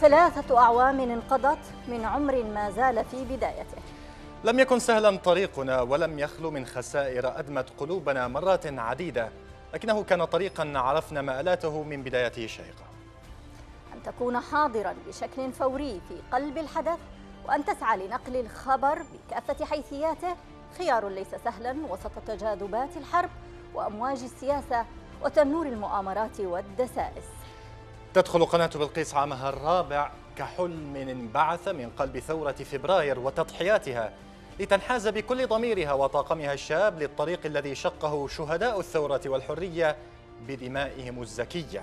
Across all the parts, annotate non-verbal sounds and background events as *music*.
ثلاثة أعوام انقضت من عمر ما زال في بدايته لم يكن سهلا طريقنا ولم يخلو من خسائر أدمت قلوبنا مرات عديدة لكنه كان طريقا عرفنا مآلاته من بدايته الشيقة أن تكون حاضرا بشكل فوري في قلب الحدث وأن تسعى لنقل الخبر بكافة حيثياته خيار ليس سهلا وسط تجاذبات الحرب وأمواج السياسة وتنور المؤامرات والدسائس تدخل قناة بلقيس عامها الرابع كحلم انبعث من قلب ثورة فبراير وتضحياتها لتنحاز بكل ضميرها وطاقمها الشاب للطريق الذي شقه شهداء الثورة والحرية بدمائهم الزكية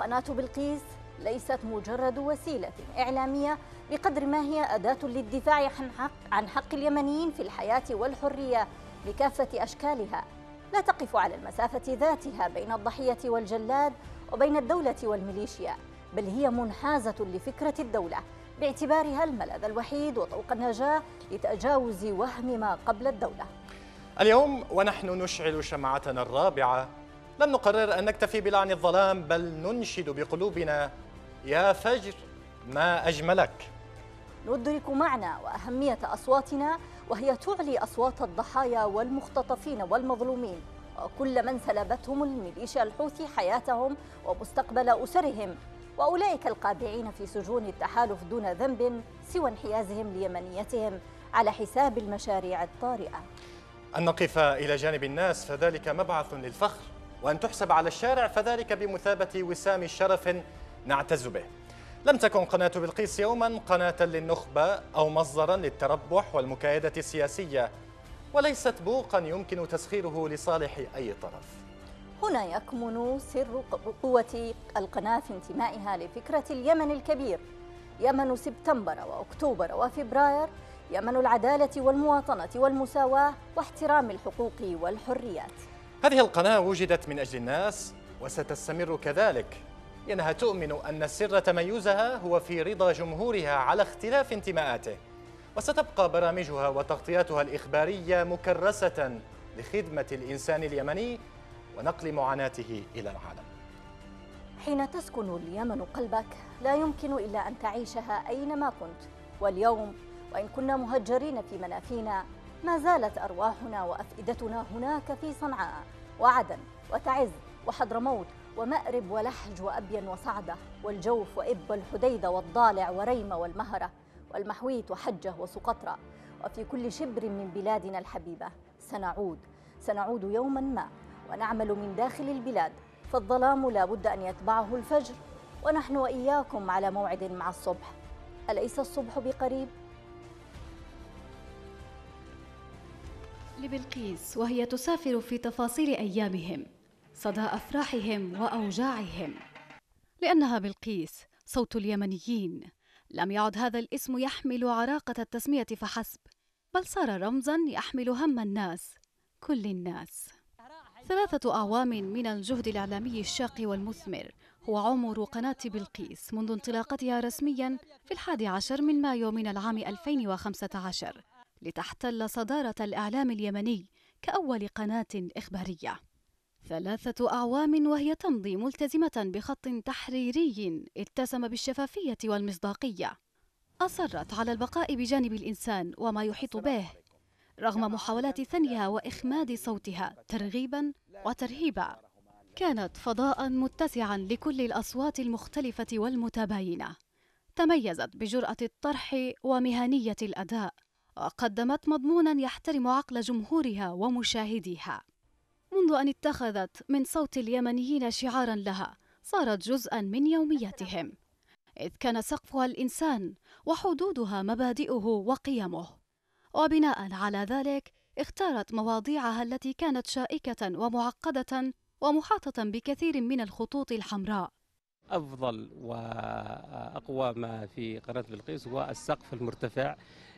قناة بلقيس ليست مجرد وسيلة إعلامية بقدر ما هي أداة للدفاع عن حق, عن حق اليمنيين في الحياة والحرية بكافة أشكالها لا تقف على المسافة ذاتها بين الضحية والجلاد وبين الدولة والميليشيا بل هي منحازة لفكرة الدولة باعتبارها الملاذ الوحيد وطوق النجاة لتجاوز وهم ما قبل الدولة اليوم ونحن نشعل شمعتنا الرابعة لم نقرر أن نكتفي بلعن الظلام بل ننشد بقلوبنا يا فجر ما أجملك ندرك معنى وأهمية أصواتنا وهي تعلي أصوات الضحايا والمختطفين والمظلومين وكل من سلبتهم الميليشيا الحوثي حياتهم ومستقبل أسرهم وأولئك القابعين في سجون التحالف دون ذنب سوى انحيازهم ليمنيتهم على حساب المشاريع الطارئة أن نقف إلى جانب الناس فذلك مبعث للفخر وأن تحسب على الشارع فذلك بمثابة وسام شرف نعتز به لم تكن قناة بلقيس يوما قناة للنخبة أو مصدرا للتربح والمكايدة السياسية وليست بوقا يمكن تسخيره لصالح أي طرف هنا يكمن سر قوة القناة في انتمائها لفكرة اليمن الكبير يمن سبتمبر وأكتوبر وفبراير يمن العدالة والمواطنة والمساواة واحترام الحقوق والحريات هذه القناة وجدت من أجل الناس وستستمر كذلك لأنها تؤمن أن سر تميزها هو في رضا جمهورها على اختلاف انتماءاته وستبقى برامجها وتغطياتها الإخبارية مكرسة لخدمة الإنسان اليمني ونقل معاناته إلى العالم حين تسكن اليمن قلبك لا يمكن إلا أن تعيشها أينما كنت واليوم وإن كنا مهجرين في منافينا ما زالت أرواحنا وأفئدتنا هناك في صنعاء وعدن وتعز وحضرموت ومأرب ولحج وأبين وصعدة والجوف وإب والحديدة والضالع وريمة والمهرة والمحويت وحجة وسقطرى وفي كل شبر من بلادنا الحبيبة سنعود سنعود يوما ما ونعمل من داخل البلاد فالظلام لا بد أن يتبعه الفجر ونحن وإياكم على موعد مع الصبح أليس الصبح بقريب؟ لبلقيس وهي تسافر في تفاصيل أيامهم صدى أفراحهم وأوجاعهم لأنها بلقيس صوت اليمنيين لم يعد هذا الاسم يحمل عراقة التسمية فحسب بل صار رمزا يحمل هم الناس كل الناس ثلاثة أعوام من الجهد الإعلامي الشاق والمثمر هو عمر قناة بلقيس منذ انطلاقتها رسميا في الحادي عشر من مايو من العام 2015 لتحتل صدارة الإعلام اليمني كأول قناة إخبارية ثلاثة أعوام وهي تمضي ملتزمة بخط تحريري اتسم بالشفافية والمصداقية أصرت على البقاء بجانب الإنسان وما يحيط به رغم محاولات ثنيها وإخماد صوتها ترغيبا وترهيبا كانت فضاء متسعا لكل الأصوات المختلفة والمتباينة تميزت بجرأة الطرح ومهنية الأداء وقدمت مضمونا يحترم عقل جمهورها ومشاهديها منذ أن اتخذت من صوت اليمنيين شعارا لها صارت جزءا من يومياتهم إذ كان سقفها الإنسان وحدودها مبادئه وقيمه وبناء على ذلك اختارت مواضيعها التي كانت شائكة ومعقدة ومحاطة بكثير من الخطوط الحمراء أفضل وأقوى ما في قناة بلقيس هو السقف المرتفع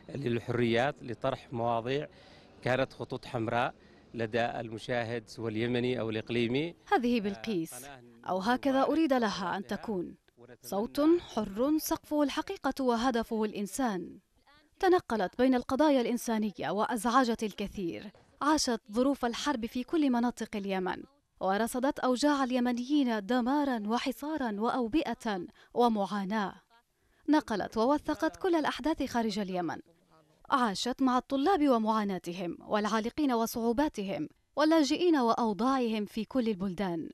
للحريات لطرح مواضيع كانت خطوط حمراء لدى المشاهد سواء اليمني أو الإقليمي هذه بلقيس آه، أو هكذا أريد لها أن تكون صوت حر سقفه الحقيقة وهدفه الإنسان تنقلت بين القضايا الإنسانية وأزعجت الكثير عاشت ظروف الحرب في كل مناطق اليمن ورصدت أوجاع اليمنيين دمارا وحصارا وأوبئة ومعاناة نقلت ووثقت كل الأحداث خارج اليمن عاشت مع الطلاب ومعاناتهم والعالقين وصعوباتهم واللاجئين وأوضاعهم في كل البلدان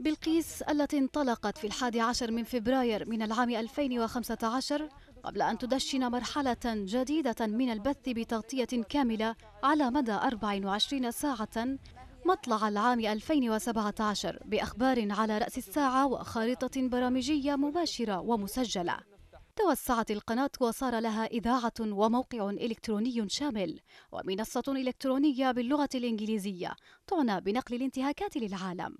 بلقيس التي انطلقت في الحادي عشر من فبراير من العام 2015 قبل أن تدشن مرحلة جديدة من البث بتغطية كاملة على مدى 24 ساعة مطلع العام 2017 بأخبار على رأس الساعة وخارطة برامجية مباشرة ومسجلة توسعت القناة وصار لها إذاعة وموقع إلكتروني شامل ومنصة إلكترونية باللغة الإنجليزية تعنى بنقل الانتهاكات للعالم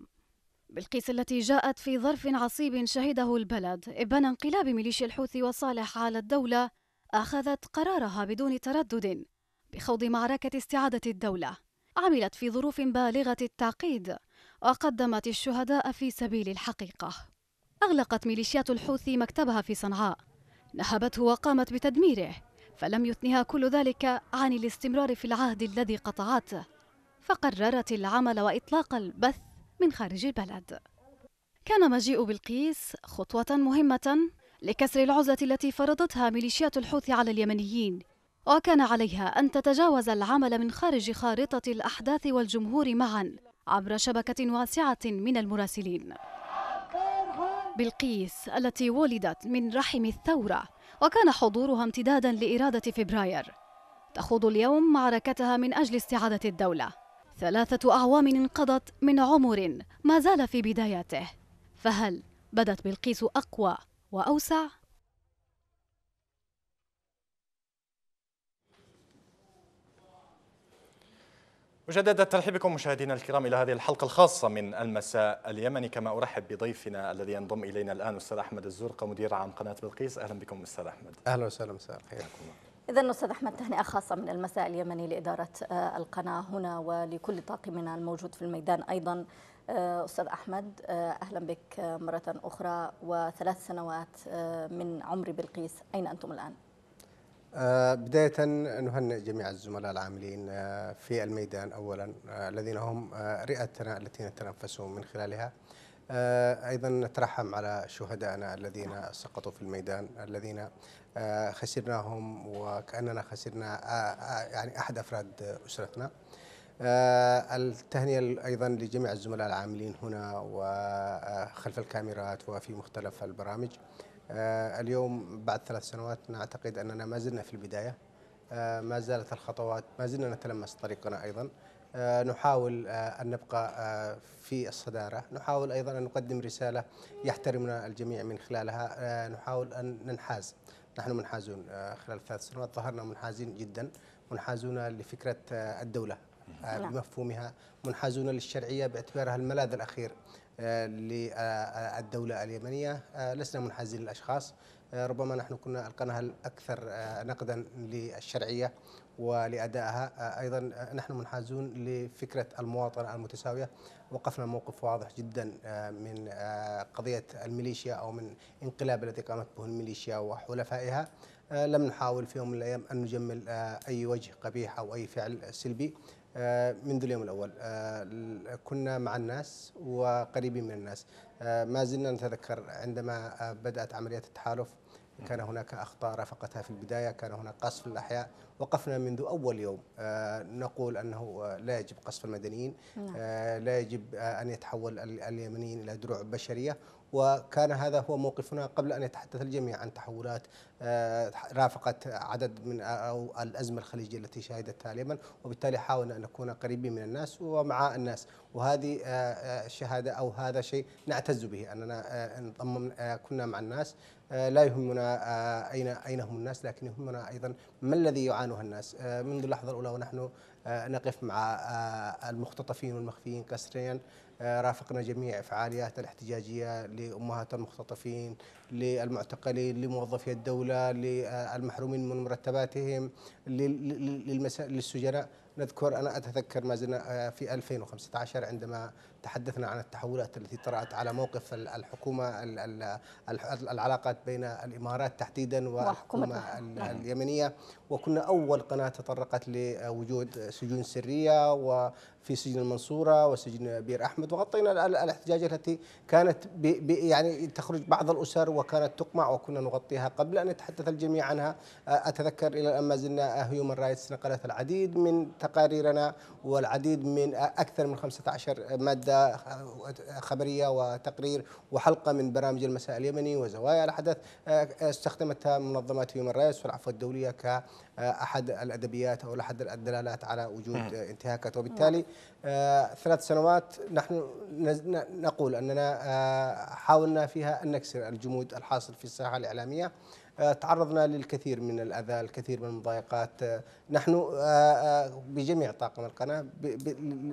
بالقيس التي جاءت في ظرف عصيب شهده البلد ابان انقلاب ميليشيا الحوثي وصالح على الدولة أخذت قرارها بدون تردد بخوض معركة استعادة الدولة عملت في ظروف بالغة التعقيد وقدمت الشهداء في سبيل الحقيقة أغلقت ميليشيات الحوثي مكتبها في صنعاء نهبته وقامت بتدميره فلم يثنها كل ذلك عن الاستمرار في العهد الذي قطعته فقررت العمل واطلاق البث من خارج البلد كان مجيء بلقيس خطوه مهمه لكسر العزله التي فرضتها ميليشيات الحوثي على اليمنيين وكان عليها ان تتجاوز العمل من خارج خارطه الاحداث والجمهور معا عبر شبكه واسعه من المراسلين بلقيس التي ولدت من رحم الثورة وكان حضورها امتدادا لإرادة فبراير تخوض اليوم معركتها من أجل استعادة الدولة ثلاثة أعوام انقضت من عمر ما زال في بداياته فهل بدت بلقيس أقوى وأوسع؟ مجددا الترحيب بكم مشاهدينا الكرام الى هذه الحلقه الخاصه من المساء اليمني كما ارحب بضيفنا الذي ينضم الينا الان استاذ احمد الزرقه مدير عام قناه بلقيس اهلا بكم استاذ احمد اهلا وسهلا مساء الخير إذا أستاذ أحمد تهنئة خاصة من المساء اليمني لإدارة آه، القناة هنا ولكل طاقمنا الموجود في الميدان أيضا آه، أستاذ أحمد آه، أهلا بك مرة أخرى وثلاث سنوات من عمر بلقيس أين أنتم الآن؟ آه، بداية نهنئ جميع الزملاء العاملين آه، في الميدان أولا آه، الذين هم رئتنا التي نتنفس من خلالها أيضا نترحم على شهدائنا الذين سقطوا في الميدان الذين خسرناهم وكأننا خسرنا يعني أحد أفراد أسرتنا التهنئة أيضا لجميع الزملاء العاملين هنا وخلف الكاميرات وفي مختلف البرامج آه، اليوم بعد ثلاث سنوات نعتقد أننا ما زلنا في البداية آه، ما زالت الخطوات ما زلنا نتلمس طريقنا أيضا آه، نحاول أن نبقى في الصدارة نحاول أيضا أن نقدم رسالة يحترمنا الجميع من خلالها نحاول أن ننحاز نحن منحازون خلال ثلاث سنوات ظهرنا منحازين جدا منحازون لفكرة الدولة نعم. بمفهومها منحازون للشرعية باعتبارها الملاذ الأخير للدولة اليمنية آه، لسنا منحازين للأشخاص آه، ربما نحن كنا القناه الاكثر آه، نقدا للشرعيه ولادائها ايضا نحن منحازون لفكره المواطنه المتساويه وقفنا موقف واضح جدا من قضيه الميليشيا او من انقلاب الذي قامت به الميليشيا وحلفائها لم نحاول في يوم من الايام ان نجمل اي وجه قبيح او اي فعل سلبي آه، منذ اليوم الأول آه، كنا مع الناس وقريبين من الناس آه، ما زلنا نتذكر عندما بدأت عملية التحالف كان هناك أخطاء رافقتها في البداية كان هناك قصف الأحياء وقفنا منذ أول يوم نقول أنه لا يجب قصف المدنيين نعم. لا يجب أن يتحول اليمنيين إلى دروع بشرية وكان هذا هو موقفنا قبل ان يتحدث الجميع عن تحولات آه، رافقت عدد من او الازمه الخليجيه التي شهدتها اليمن وبالتالي حاولنا ان نكون قريبين من الناس ومع الناس وهذه آه، آه، الشهاده او هذا شيء نعتز به اننا انضممنا كنا مع الناس لا يهمنا اين اين هم الناس لكن يهمنا ايضا ما الذي يعانوه الناس منذ اللحظه الاولى ونحن نقف مع المختطفين والمخفيين قسريا آه، رافقنا جميع فعاليات الاحتجاجية لأمهات المختطفين للمعتقلين لموظفي الدولة للمحرومين من مرتباتهم للسجناء نذكر أنا أتذكر ما زلنا آه، في 2015 عندما تحدثنا عن التحولات التي طرأت على موقف الحكومة العلاقات بين الإمارات تحديدا والحكومة نعم. اليمنية وكنا أول قناة تطرقت لوجود سجون سرية وفي سجن المنصورة وسجن بير أحمد وغطينا الاحتجاجات التي كانت يعني تخرج بعض الأسر وكانت تقمع وكنا نغطيها قبل أن يتحدث الجميع عنها أتذكر إلى الآن ما زلنا هيومن رايتس نقلت العديد من تقاريرنا والعديد من أكثر من 15 مادة خبرية وتقرير وحلقة من برامج المساء اليمني وزوايا الحدث آه، استخدمتها منظمة هيومن رايتس والعفو الدولية كأحد الأدبيات أو أحد الدلالات على وجود آه، انتهاكات وبالتالي آه، ثلاث سنوات نحن نقول أننا حاولنا فيها أن نكسر الجمود الحاصل في الساحة الإعلامية تعرضنا للكثير من الأذى الكثير من المضايقات نحن بجميع طاقم القناة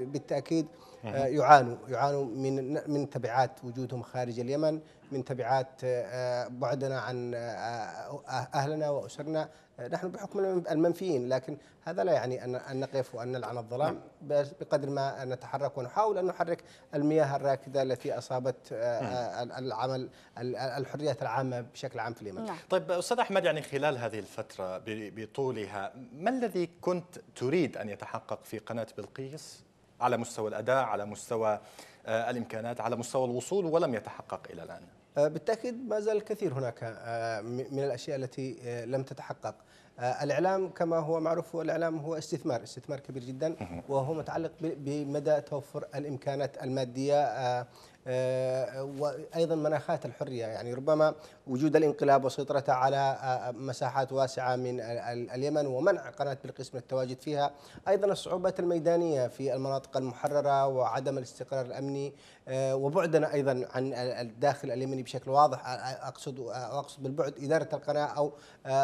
بالتأكيد آه، يعانوا يعانوا من من تبعات وجودهم خارج اليمن من تبعات آه، بعدنا عن آه، اهلنا واسرنا نحن بحكم المنفيين لكن هذا لا يعني ان نقف وان نلعن الظلام نعم. بقدر ما نتحرك ونحاول ان نحرك المياه الراكده التي اصابت نعم. العمل الحريات العامه بشكل عام في اليمن. نعم. طيب استاذ احمد يعني خلال هذه الفتره بطولها ما الذي كنت تريد ان يتحقق في قناه بلقيس على مستوى الاداء على مستوى آه، الامكانات على مستوى الوصول ولم يتحقق الى الان آه، بالتاكيد ما زال الكثير هناك آه، من الاشياء التي لم تتحقق الاعلام كما هو معروف هو الاعلام هو استثمار استثمار كبير جدا وهو متعلق بمدى توفر الامكانات الماديه آه، وايضا مناخات الحريه يعني ربما وجود الانقلاب وسيطرته على آه، آه، مساحات واسعه من اليمن ومنع قناه بلقيس من التواجد فيها ايضا الصعوبات الميدانيه في المناطق المحرره وعدم الاستقرار الامني وبعدنا ايضا عن الداخل اليمني بشكل واضح اقصد اقصد بالبعد اداره القناه او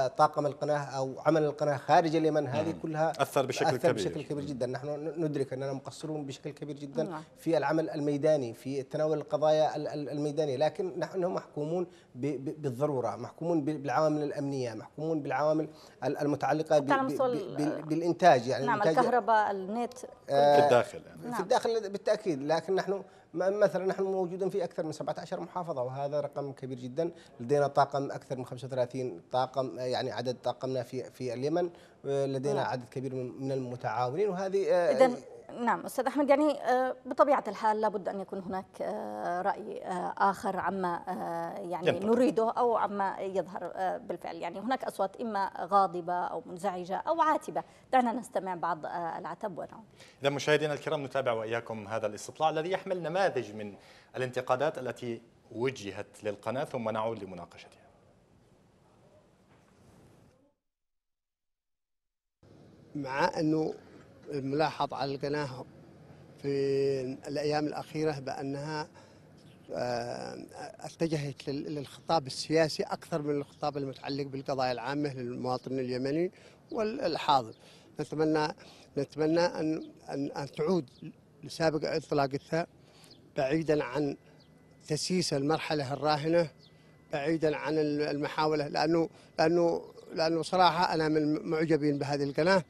طاقم القناه او عمل القناه خارج اليمن هذه كلها اثر بشكل أثر كبير بشكل كبير جدا نحن ندرك اننا مقصرون بشكل كبير جدا نعم. في العمل الميداني في التناول تناول القضايا الميدانيه لكن نحن محكومون بالضروره محكومون بالعوامل الامنيه محكومون بالعوامل المتعلقه بالانتاج يعني نعم الانتاج الكهرباء النت آه، في الداخل يعني. نعم. في الداخل بالتاكيد لكن نحن مثلا نحن موجودين في اكثر من 17 محافظه وهذا رقم كبير جدا لدينا طاقم اكثر من 35 طاقم آه، يعني عدد طاقمنا في في اليمن آه، لدينا نعم. عدد كبير من المتعاونين وهذه اذا نعم أستاذ أحمد يعني آه، بطبيعة الحال لابد أن يكون هناك آه، رأي آه، آخر عما يعني ينطلق. نريده أو عما يظهر بالفعل يعني هناك أصوات إما غاضبة أو منزعجة أو عاتبة دعنا نستمع بعض العتب ونعود إذا مشاهدينا الكرام نتابع وإياكم هذا الاستطلاع الذي يحمل نماذج من الانتقادات التي وجهت للقناة ثم نعود لمناقشتها مع أنه ملاحظ على القناة في الأيام الأخيرة بأنها آه، اتجهت للخطاب السياسي أكثر من الخطاب المتعلق بالقضايا العامة للمواطن اليمني والحاضر نتمنى نتمنى أن أن, أن تعود لسابق إطلاقتها بعيدا عن تسييس المرحلة الراهنة بعيدا عن المحاولة لأنه لأنه لأنه صراحة أنا من معجبين بهذه القناة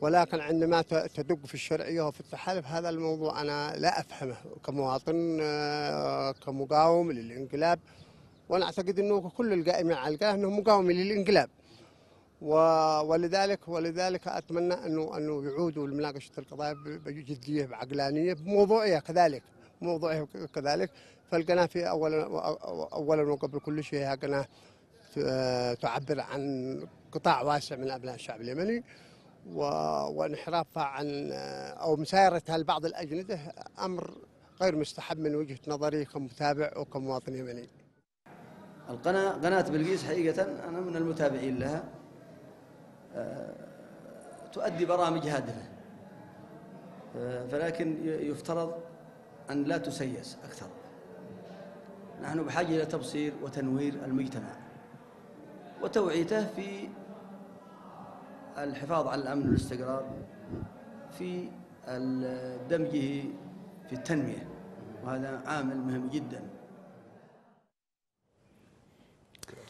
ولكن عندما تدق في الشرعيه وفي التحالف هذا الموضوع انا لا افهمه كمواطن آه، كمقاوم للانقلاب وانا اعتقد انه كل القائمين على القاه انه مقاوم للانقلاب ولذلك ولذلك اتمنى انه انه يعودوا لمناقشه القضايا بجديه بعقلانيه بموضوعيه كذلك موضوعيه كذلك فالقناه في اولا اولا وقبل كل شيء هي قناه تعبر عن قطاع واسع من ابناء الشعب اليمني وانحرافها عن او مسايرتها لبعض الاجنده امر غير مستحب من وجهه نظري كمتابع وكمواطن يمني. القناه قناه بلقيس حقيقه انا من المتابعين لها أه، تؤدي برامج هادفه أه، فلكن يفترض ان لا تسيس اكثر. نحن بحاجه الى تبصير وتنوير المجتمع وتوعيته في الحفاظ على الأمن والاستقرار في دمجه في التنمية وهذا عامل مهم جدا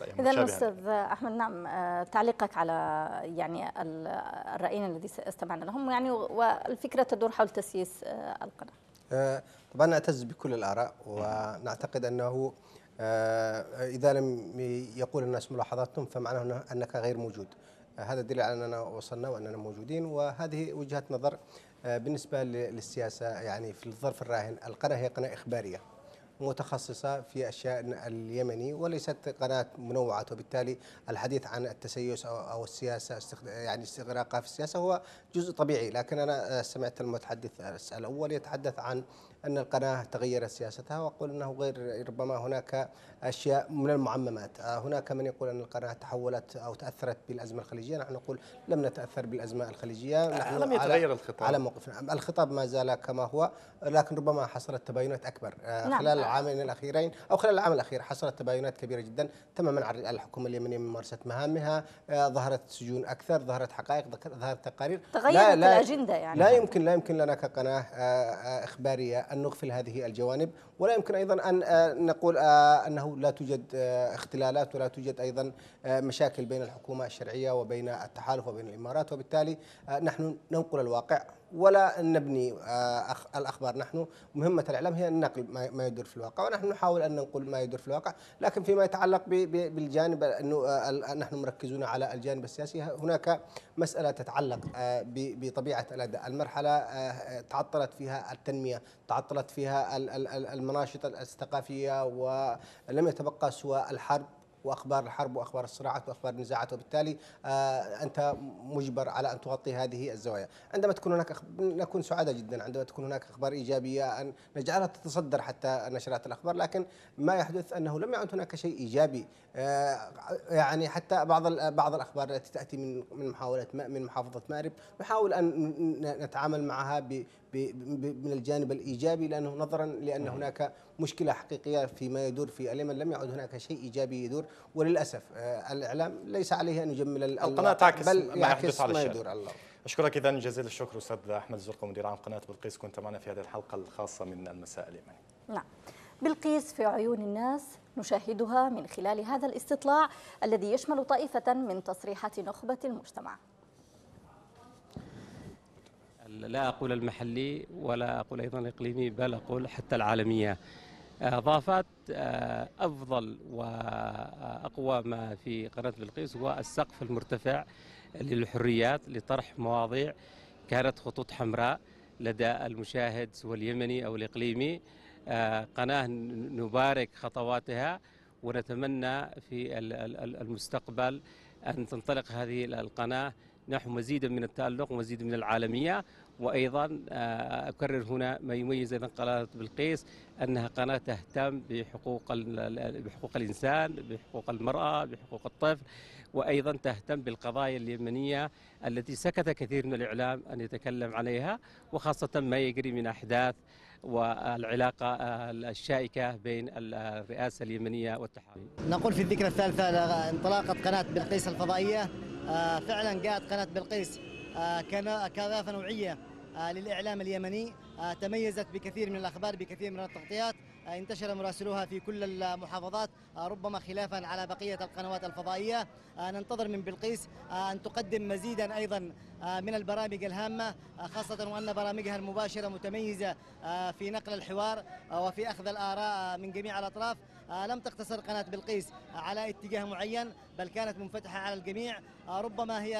طيب، إذا الأستاذ أحمد نعم آه، تعليقك على يعني الرأيين الذي استمعنا لهم يعني والفكرة تدور حول تسييس آه، القناة آه، طبعا نعتز بكل الآراء ونعتقد أنه إذا لم يقول الناس ملاحظاتهم فمعناه أنك غير موجود هذا دليل على اننا وصلنا واننا موجودين وهذه وجهه نظر آه، بالنسبه للسياسه يعني في الظرف الراهن القناه هي قناه اخباريه متخصصة في الشأن اليمني وليست قناة منوعة وبالتالي الحديث عن التسيس أو السياسة يعني استغراقها في السياسة هو جزء طبيعي لكن أنا آه، سمعت المتحدث الأول يتحدث عن أن القناة تغيرت سياستها وأقول أنه غير ربما هناك أشياء من المعممات آه، هناك من يقول أن القناة تحولت أو تأثرت بالأزمة الخليجية نحن نقول لم نتأثر بالأزمة الخليجية آه، نحن لم يتغير الخطاب على موقفنا نعم، الخطاب ما زال كما هو لكن ربما حصلت تباينات أكبر آه، نعم. خلال العامين الأخيرين أو خلال العام الأخير حصلت تباينات كبيرة جدا تم منع الحكومة اليمنية من ممارسة مهامها ظهرت سجون أكثر ظهرت حقائق ظهرت تقارير تغيرت لا لا الأجندة يعني لا يمكن لا يمكن لنا كقناة إخبارية أن نغفل هذه الجوانب ولا يمكن أيضا أن نقول أنه لا توجد آه، اختلالات ولا توجد أيضا آه، مشاكل بين الحكومة الشرعية وبين التحالف وبين الإمارات وبالتالي آه، نحن ننقل الواقع ولا نبني آه، الاخبار نحن مهمه الاعلام هي النقل ما يدور في الواقع ونحن نحاول ان ننقل ما يدور في الواقع لكن فيما يتعلق بالجانب انه آه، نحن مركزون على الجانب السياسي هناك مساله تتعلق آه، بطبيعه الاداء المرحله تعطلت فيها التنميه تعطلت فيها المناشط الثقافيه ولم يتبقى سوى الحرب واخبار الحرب واخبار الصراعات واخبار النزاعات وبالتالي آه، انت مجبر على ان تغطي هذه الزوايا، عندما تكون هناك أخ... نكون سعداء جدا عندما تكون هناك اخبار ايجابيه ان نجعلها تتصدر حتى نشرات الاخبار، لكن ما يحدث انه لم يعد هناك شيء ايجابي يعني حتى بعض بعض الاخبار التي تاتي من من محاوله من محافظه مأرب نحاول ان نتعامل معها ب من الجانب الايجابي لانه نظرا لان هناك مشكله حقيقيه فيما يدور في اليمن لم يعد هناك شيء ايجابي يدور وللاسف آه، الاعلام ليس عليه ان يجمل القناه تعكس بل ما يحدث على ما يدور الله اشكرك اذا جزيل الشكر استاذ احمد الزرقا مدير عام قناه بلقيس كنت معنا في هذه الحلقه الخاصه من المساء اليمني نعم بلقيس في عيون الناس نشاهدها من خلال هذا الاستطلاع الذي يشمل طائفة من تصريحات نخبة المجتمع لا أقول المحلي ولا أقول أيضا الإقليمي بل أقول حتى العالمية ضافت آه، أفضل وأقوى ما في قناة بلقيس هو السقف المرتفع للحريات لطرح مواضيع كانت خطوط حمراء لدى المشاهد سواء اليمني أو الإقليمي قناة نبارك خطواتها ونتمنى في المستقبل أن تنطلق هذه القناة نحو مزيدا من التألق ومزيد من العالمية وأيضا آه، أكرر هنا ما يميز أيضا قناة بلقيس أنها قناة تهتم بحقوق بحقوق الإنسان بحقوق المرأة بحقوق الطفل وأيضا تهتم بالقضايا اليمنية التي سكت كثير من الإعلام أن يتكلم عليها وخاصة ما يجري من أحداث والعلاقة آه، الشائكة بين آه، الرئاسة اليمنية والتحالف نقول في الذكرى الثالثة انطلاقة قناة بلقيس الفضائية آه، فعلا جاءت قناة بلقيس كضافة نوعية للإعلام اليمني تميزت بكثير من الأخبار بكثير من التغطيات انتشر مراسلوها في كل المحافظات آه، ربما خلافا على بقية القنوات الفضائية آه، ننتظر من بلقيس آه، أن تقدم مزيدا أيضا من البرامج الهامة خاصة وأن برامجها المباشرة متميزة في نقل الحوار وفي أخذ الآراء من جميع الأطراف لم تقتصر قناة بلقيس على اتجاه معين بل كانت منفتحة على الجميع ربما هي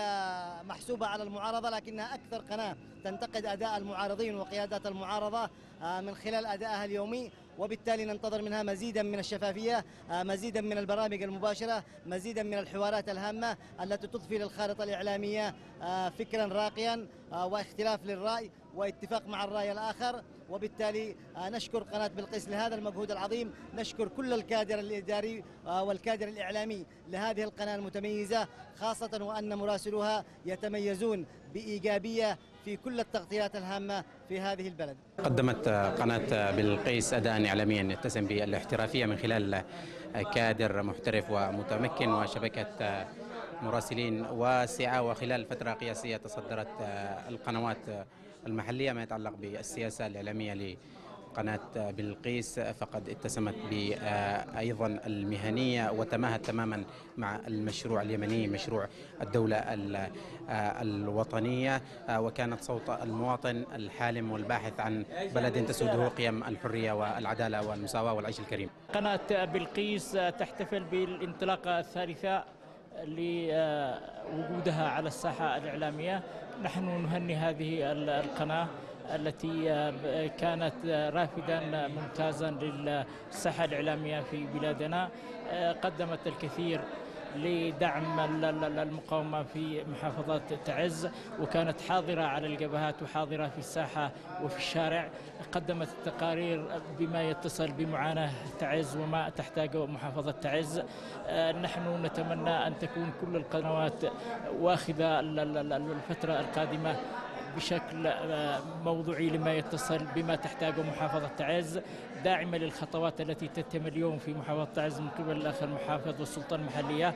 محسوبة على المعارضة لكنها أكثر قناة تنتقد أداء المعارضين وقيادات المعارضة من خلال أدائها اليومي وبالتالي ننتظر منها مزيدا من الشفافية آه، مزيدا من البرامج المباشرة مزيدا من الحوارات الهامة التي تضفي للخارطة الإعلامية آه، فكرا راقيا آه، واختلاف للرأي واتفاق مع الرأي الآخر وبالتالي نشكر قناة بلقيس لهذا المجهود العظيم نشكر كل الكادر الإداري والكادر الإعلامي لهذه القناة المتميزة خاصة وأن مراسلوها يتميزون بإيجابية في كل التغطيات الهامة في هذه البلد قدمت قناة بالقيس أداء إعلاميا يتسم بالاحترافية من خلال كادر محترف ومتمكن وشبكة مراسلين واسعة وخلال فترة قياسية تصدرت القنوات المحلية ما يتعلق بالسياسة الإعلامية قناة بلقيس فقد اتسمت آه، أيضا المهنية وتماهت تماما مع المشروع اليمني مشروع الدولة آه، الوطنية آه، وكانت صوت المواطن الحالم والباحث عن بلد تسوده قيم الحرية والعدالة والمساواة والعيش الكريم قناة بلقيس تحتفل بالانطلاقة الثالثة لوجودها على الساحة الإعلامية نحن نهني هذه القناة التي آه، كانت آه، رافدا آه، ممتازا للساحة الإعلامية في بلادنا قدمت الكثير لدعم المقاومة في محافظة تعز وكانت حاضرة على الجبهات وحاضرة في الساحة وفي الشارع قدمت التقارير بما يتصل بمعاناة تعز وما تحتاجه محافظة تعز نحن نتمنى أن تكون كل القنوات واخذة الفترة القادمة بشكل آه، موضوعي لما يتصل بما تحتاجه محافظة تعز داعمة للخطوات التي تتم اليوم في محافظة تعز من قبل الأخ المحافظ والسلطة المحلية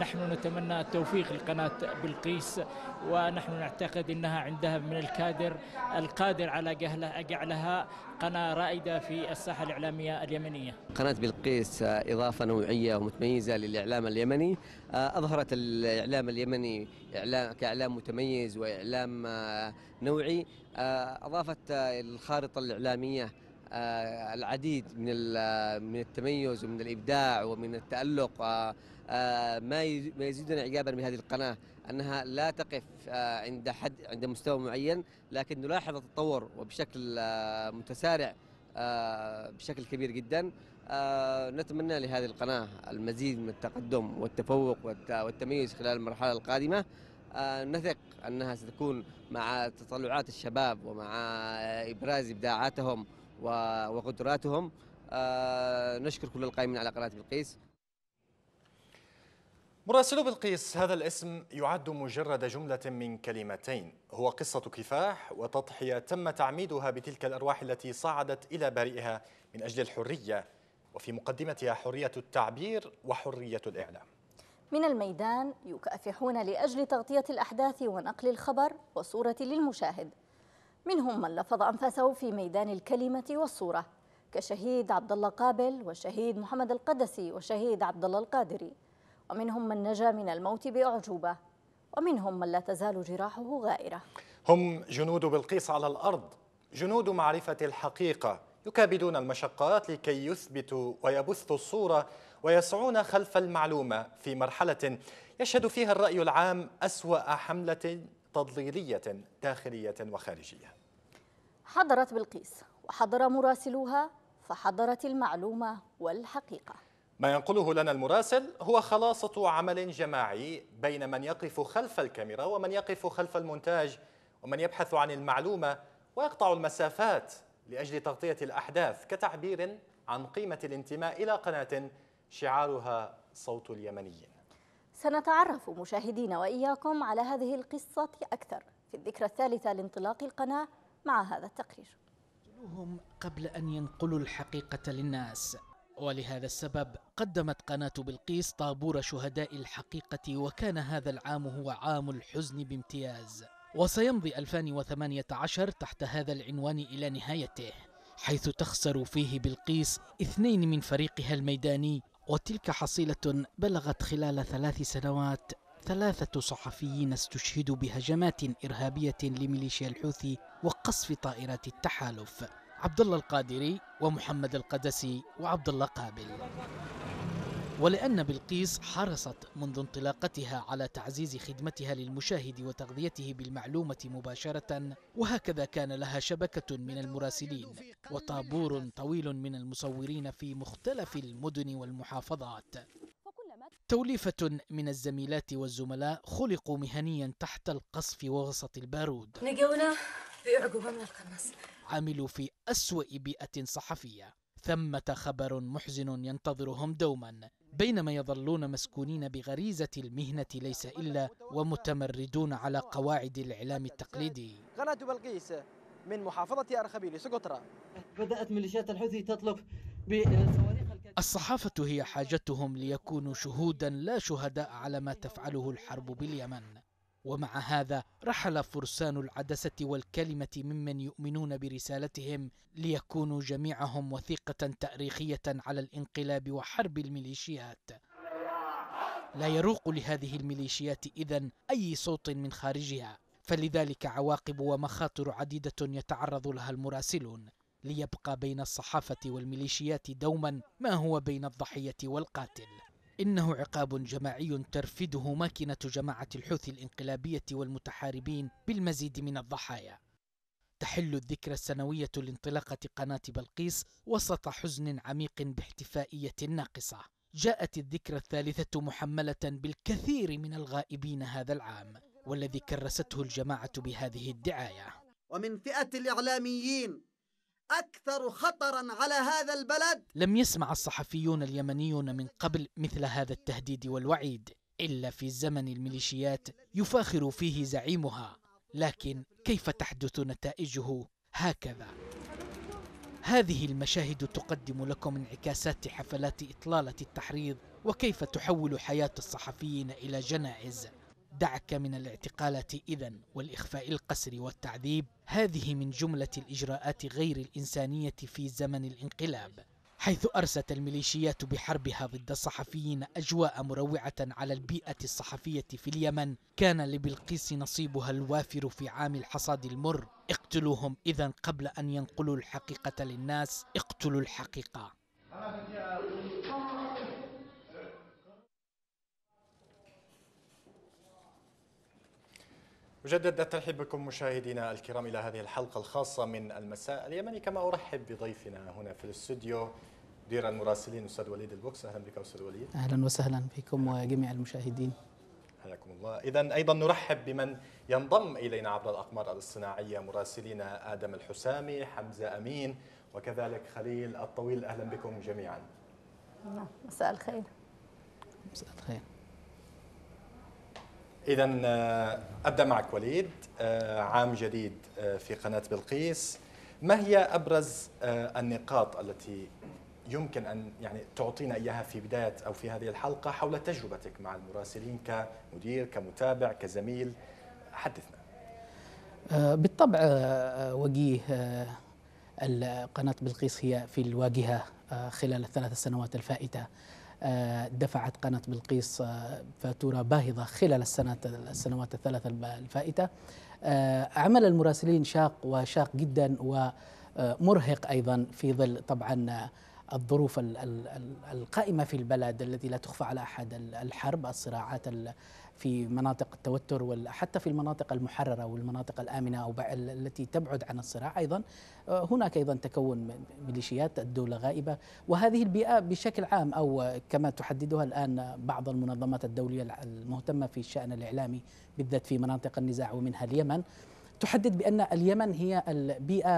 نحن نتمنى التوفيق لقناة بلقيس ونحن نعتقد أنها عندها من الكادر القادر على جهلها جعلها قناة رائدة في الساحة الإعلامية اليمنية قناة بلقيس إضافة نوعية ومتميزة للإعلام اليمني آه، أظهرت الإعلام اليمني إعلام كإعلام متميز وإعلام آه، نوعي آه، أضافت الخارطة الإعلامية العديد من من التميز ومن الابداع ومن التالق ما يزيدنا اعجابا بهذه القناه انها لا تقف آه، عند حد عند مستوى معين لكن نلاحظ التطور وبشكل آه، متسارع آه، بشكل كبير جدا نتمنى لهذه القناه المزيد من التقدم والتفوق والتميز خلال المرحله القادمه نثق انها ستكون مع تطلعات الشباب ومع ابراز ابداعاتهم وقدراتهم نشكر كل القائمين على قناه بلقيس مراسل بلقيس هذا الاسم يعد مجرد جملة من كلمتين هو قصة كفاح وتضحية تم تعميدها بتلك الأرواح التي صعدت إلى بارئها من أجل الحرية وفي مقدمتها حرية التعبير وحرية الإعلام من الميدان يكافحون لأجل تغطية الأحداث ونقل الخبر والصورة للمشاهد منهم من لفظ أنفاسه في ميدان الكلمة والصورة كشهيد عبد الله قابل وشهيد محمد القدسي وشهيد عبد الله القادري ومنهم من نجا من الموت بأعجوبة ومنهم من لا تزال جراحه غائرة هم جنود بلقيس على الأرض جنود معرفة الحقيقة يكابدون المشقات لكي يثبتوا ويبثوا الصورة ويسعون خلف المعلومة في مرحلة يشهد فيها الرأي العام أسوأ حملة تضليلية داخلية وخارجية حضرت بلقيس وحضر مراسلوها فحضرت المعلومة والحقيقة ما ينقله لنا المراسل هو خلاصة عمل جماعي بين من يقف خلف الكاميرا ومن يقف خلف المونتاج ومن يبحث عن المعلومة ويقطع المسافات لأجل تغطية الأحداث كتعبير عن قيمة الانتماء إلى قناة شعارها صوت اليمنيين سنتعرف مشاهدينا وإياكم على هذه القصة أكثر في الذكرى الثالثة لانطلاق القناة مع هذا التقرير قبل أن ينقلوا الحقيقة للناس ولهذا السبب قدمت قناة بلقيس طابور شهداء الحقيقة وكان هذا العام هو عام الحزن بامتياز وسيمضي 2018 تحت هذا العنوان إلى نهايته حيث تخسر فيه بلقيس اثنين من فريقها الميداني وتلك حصيلة بلغت خلال ثلاث سنوات ثلاثة صحفيين استشهدوا بهجمات إرهابية لميليشيا الحوثي وقصف طائرات التحالف عبد الله القادري ومحمد القدسي وعبد الله قابل ولأن بلقيس حرصت منذ انطلاقتها على تعزيز خدمتها للمشاهد وتغذيته بالمعلومة مباشرة وهكذا كان لها شبكة من المراسلين وطابور طويل من المصورين في مختلف المدن والمحافظات توليفة من الزميلات والزملاء خلقوا مهنيا تحت القصف ووسط البارود نجونا بعقوبة من القناص عملوا في أسوأ بيئة صحفية ثمة خبر محزن ينتظرهم دوما بينما يظلون مسكونين بغريزة المهنة ليس إلا ومتمردون على قواعد الإعلام التقليدي قناة بلقيس من محافظة أرخبيل سقطرى بدأت ميليشيات الحوثي تطلب بصواريخ الصحافة هي حاجتهم ليكونوا شهودا لا شهداء على ما تفعله الحرب باليمن ومع هذا رحل فرسان العدسة والكلمة ممن يؤمنون برسالتهم ليكونوا جميعهم وثيقة تاريخية على الانقلاب وحرب الميليشيات. لا يروق لهذه الميليشيات إذا أي صوت من خارجها، فلذلك عواقب ومخاطر عديدة يتعرض لها المراسلون، ليبقى بين الصحافة والميليشيات دوما ما هو بين الضحية والقاتل. إنه عقاب جماعي ترفده ماكنة جماعة الحوثي الإنقلابية والمتحاربين بالمزيد من الضحايا تحل الذكرى السنوية لانطلاقة قناة بلقيس وسط حزن عميق باحتفائية ناقصة جاءت الذكرى الثالثة محملة بالكثير من الغائبين هذا العام والذي كرسته الجماعة بهذه الدعاية ومن فئة الإعلاميين أكثر خطرا على هذا البلد لم يسمع الصحفيون اليمنيون من قبل مثل هذا التهديد والوعيد إلا في زمن الميليشيات يفاخر فيه زعيمها لكن كيف تحدث نتائجه هكذا هذه المشاهد تقدم لكم انعكاسات حفلات إطلالة التحريض وكيف تحول حياة الصحفيين إلى جنائز دعك من الاعتقالات إذا والإخفاء القسري والتعذيب هذه من جملة الإجراءات غير الإنسانية في زمن الانقلاب حيث أرست الميليشيات بحربها ضد الصحفيين أجواء مروعة على البيئة الصحفية في اليمن كان لبلقيس نصيبها الوافر في عام الحصاد المر اقتلوهم إذا قبل أن ينقلوا الحقيقة للناس اقتلوا الحقيقة مجدد الترحيب بكم مشاهدينا الكرام إلى هذه الحلقة الخاصة من المساء اليمني كما أرحب بضيفنا هنا في الاستوديو مدير المراسلين أستاذ وليد البوكس أهلا بك أستاذ وليد أهلا وسهلا بكم وجميع المشاهدين حياكم الله إذا أيضا نرحب بمن ينضم إلينا عبر الأقمار الاصطناعية مراسلينا آدم الحسامي حمزة أمين وكذلك خليل الطويل أهلا بكم جميعا مساء الخير مساء الخير إذا آه، أبدأ معك وليد آه، عام جديد آه، في قناة بلقيس ما هي أبرز النقاط التي يمكن أن يعني تعطينا إياها في بداية أو في هذه الحلقة حول تجربتك مع المراسلين كمدير كمتابع كزميل حدثنا بالطبع وجيه قناة بلقيس هي في الواجهة خلال الثلاث سنوات الفائتة آه، دفعت قناة بلقيس آه، فاتورة باهظة خلال السنة السنوات الثلاث الفائتة آه، عمل المراسلين شاق وشاق جدا ومرهق أيضا في ظل طبعا الظروف القائمة في البلد التي لا تخفى على أحد الحرب الصراعات في مناطق التوتر وحتى في المناطق المحررة والمناطق الآمنة أو التي تبعد عن الصراع أيضا آه، هناك أيضا تكون ميليشيات الدولة غائبة وهذه البيئة بشكل عام أو كما تحددها الآن بعض المنظمات الدولية المهتمة في الشأن الإعلامي بالذات في مناطق النزاع ومنها اليمن تحدد بان اليمن هي البيئه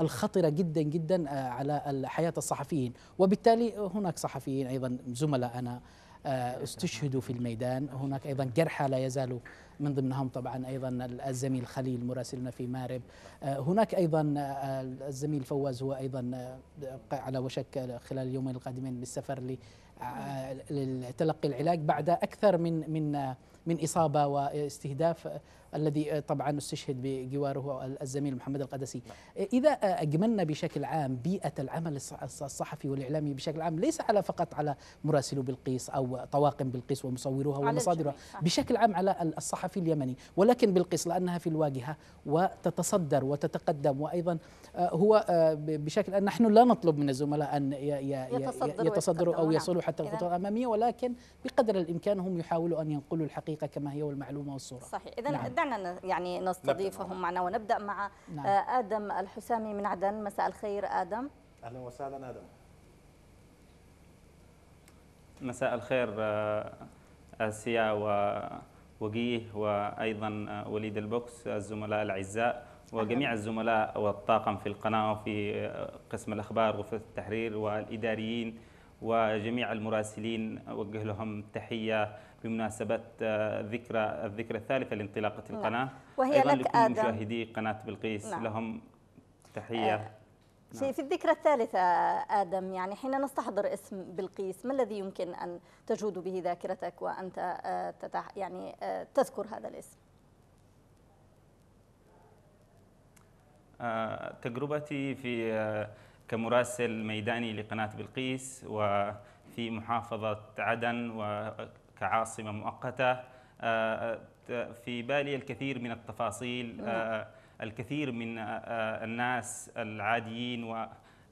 الخطره جدا جدا آه، على حياه الصحفيين وبالتالي هناك صحفيين ايضا زملاء انا آه، استشهدوا في الميدان هناك أيضا جرحى لا يزالوا من ضمنهم طبعا ايضا الزميل خليل مراسلنا في مارب آه، هناك ايضا آه، الزميل فواز هو ايضا على وشك خلال اليومين القادمين للسفر لتلقي العلاج بعد اكثر من من من اصابه واستهداف الذي آه، طبعا استشهد بجواره الزميل محمد القدسي آه، إذا آه، أجملنا بشكل عام بيئة العمل الصحفي والإعلامي بشكل عام ليس على فقط على مراسلو بلقيس أو طواقم بلقيس ومصوروها ومصادرها بشكل عام على الصحفي اليمني ولكن بلقيس لأنها في الواجهة وتتصدر وتتقدم وأيضا هو بشكل أن نحن لا نطلب من الزملاء أن يتصدروا أو يصلوا حتى نعم، الخطوة الأمامية ولكن بقدر الإمكان هم يحاولوا أن ينقلوا الحقيقة كما هي والمعلومة والصورة صحيح إذا نعم. دعنا يعني نستضيفهم معنا ونبدا مع آه، نعم. ادم الحسامي من عدن مساء الخير ادم اهلا وسهلا ادم مساء الخير آه، اسيا ووجيه وايضا آه، وليد البوكس الزملاء الاعزاء وجميع الزملاء والطاقم في القناه وفي قسم الاخبار وفي التحرير والاداريين وجميع المراسلين اوجه لهم تحيه بمناسبة آه، ذكرى الذكرى الثالثة لانطلاقة نعم. القناة نعم. وهي أيضا لك لكل آدم. مشاهدي قناة بلقيس نعم. لهم تحية آه. نعم. في الذكرى الثالثة آدم يعني حين نستحضر اسم بلقيس ما الذي يمكن أن تجود به ذاكرتك وأنت آه، تتح يعني آه، تذكر هذا الاسم آه تجربتي في آه كمراسل ميداني لقناة بلقيس وفي محافظة عدن و كعاصمة مؤقتة آه، آه، في بالي الكثير من التفاصيل آه، الكثير من الناس العاديين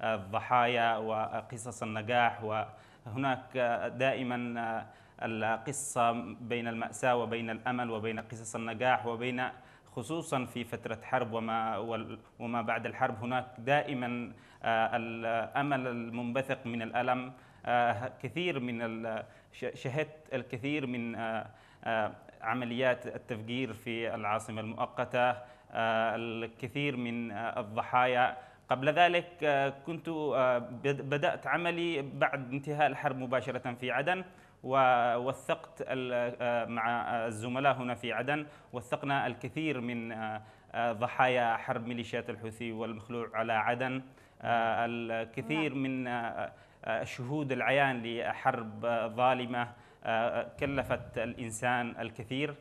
والضحايا وقصص النجاح وهناك دائما القصة بين المأساة وبين الأمل وبين قصص النجاح وبين خصوصا في فترة حرب وما وما بعد الحرب هناك دائما الأمل المنبثق من الألم آه، كثير من شهدت الكثير من آه، آه، عمليات التفجير في العاصمة المؤقتة الكثير من الضحايا قبل ذلك كنت بدأت عملي بعد انتهاء الحرب مباشرة في عدن ووثقت مع الزملاء هنا في عدن وثقنا الكثير من ضحايا حرب ميليشيات الحوثي والمخلوع على عدن الكثير نعم. من الشهود آه، العيان لحرب آه، ظالمة آه، كلفت الإنسان الكثير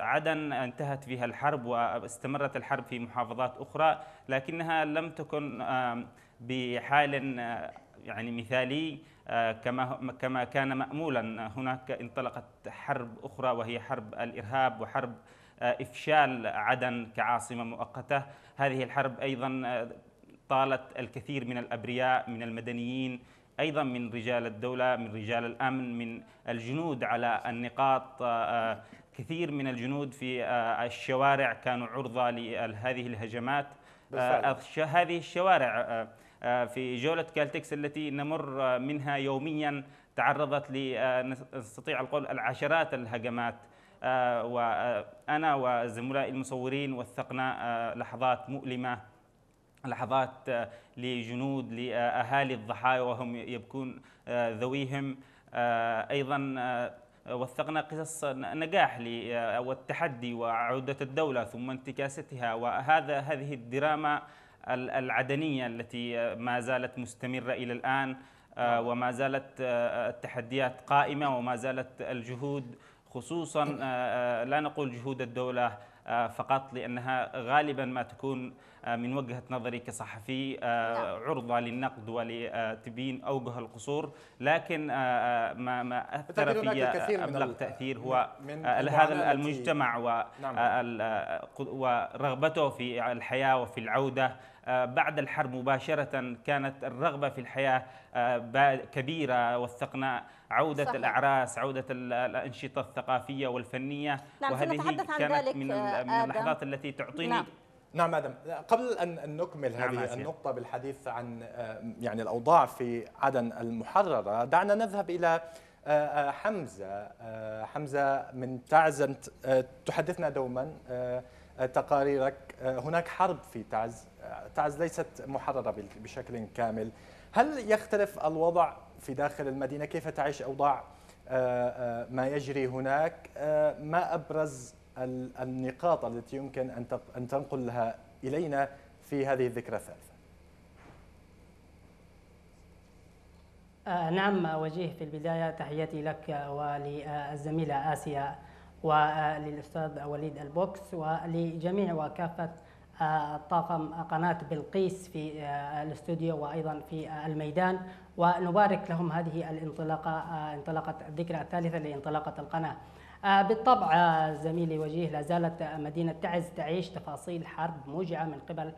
عدن انتهت فيها الحرب واستمرت الحرب في محافظات أخرى لكنها لم تكن بحال يعني مثالي كما كما كان مأمولا هناك انطلقت حرب أخرى وهي حرب الإرهاب وحرب إفشال عدن كعاصمة مؤقتة هذه الحرب أيضا طالت الكثير من الأبرياء من المدنيين ايضا من رجال الدوله من رجال الامن من الجنود على النقاط آه، آه، كثير من الجنود في آه، الشوارع كانوا عرضه لهذه الهجمات هذه الشوارع في جولة كالتكس التي نمر منها يوميا تعرضت نستطيع القول العشرات الهجمات وأنا وزملائي المصورين وثقنا لحظات مؤلمة لحظات آه، لجنود لأهالي الضحايا وهم يبكون آه، ذويهم آه، أيضا وثقنا قصص نجاح والتحدي وعودة الدولة ثم انتكاستها وهذا هذه الدراما العدنية التي ما زالت مستمرة إلى الآن نعم. وما زالت التحديات قائمة وما زالت الجهود خصوصا لا نقول جهود الدولة فقط لأنها غالبا ما تكون آه، من وجهه نظري كصحفي آه، نعم. عرضه للنقد ولتبيين اوجه القصور لكن آه، ما ما اثر في ابلغ تاثير هو هذا المجتمع ورغبته نعم. في الحياه وفي العوده بعد الحرب مباشرة كانت الرغبة في الحياة كبيرة وثقنا عودة صحيح. الأعراس عودة الأنشطة الثقافية والفنية نعم وهذه كانت عن ذلك من اللحظات التي تعطيني نعم. نعم ادم قبل ان نكمل نعم هذه أسيا. النقطه بالحديث عن يعني الاوضاع في عدن المحرره دعنا نذهب الى حمزه حمزه من تعز تحدثنا دوما تقاريرك هناك حرب في تعز تعز ليست محرره بشكل كامل هل يختلف الوضع في داخل المدينه كيف تعيش اوضاع ما يجري هناك ما ابرز النقاط التي يمكن أن تنقلها إلينا في هذه الذكرى الثالثة آه، نعم وجيه في البداية تحياتي لك وللزميلة آسيا وللأستاذ وليد البوكس ولجميع وكافة آه، طاقم قناة بلقيس في آه، الاستوديو وأيضا في الميدان ونبارك لهم هذه الانطلاقة انطلاقة الذكرى الثالثة لانطلاقة القناة آه، بالطبع آه، زميلي وجيه لا زالت آه، مدينة تعز تعيش تفاصيل حرب موجعة من قبل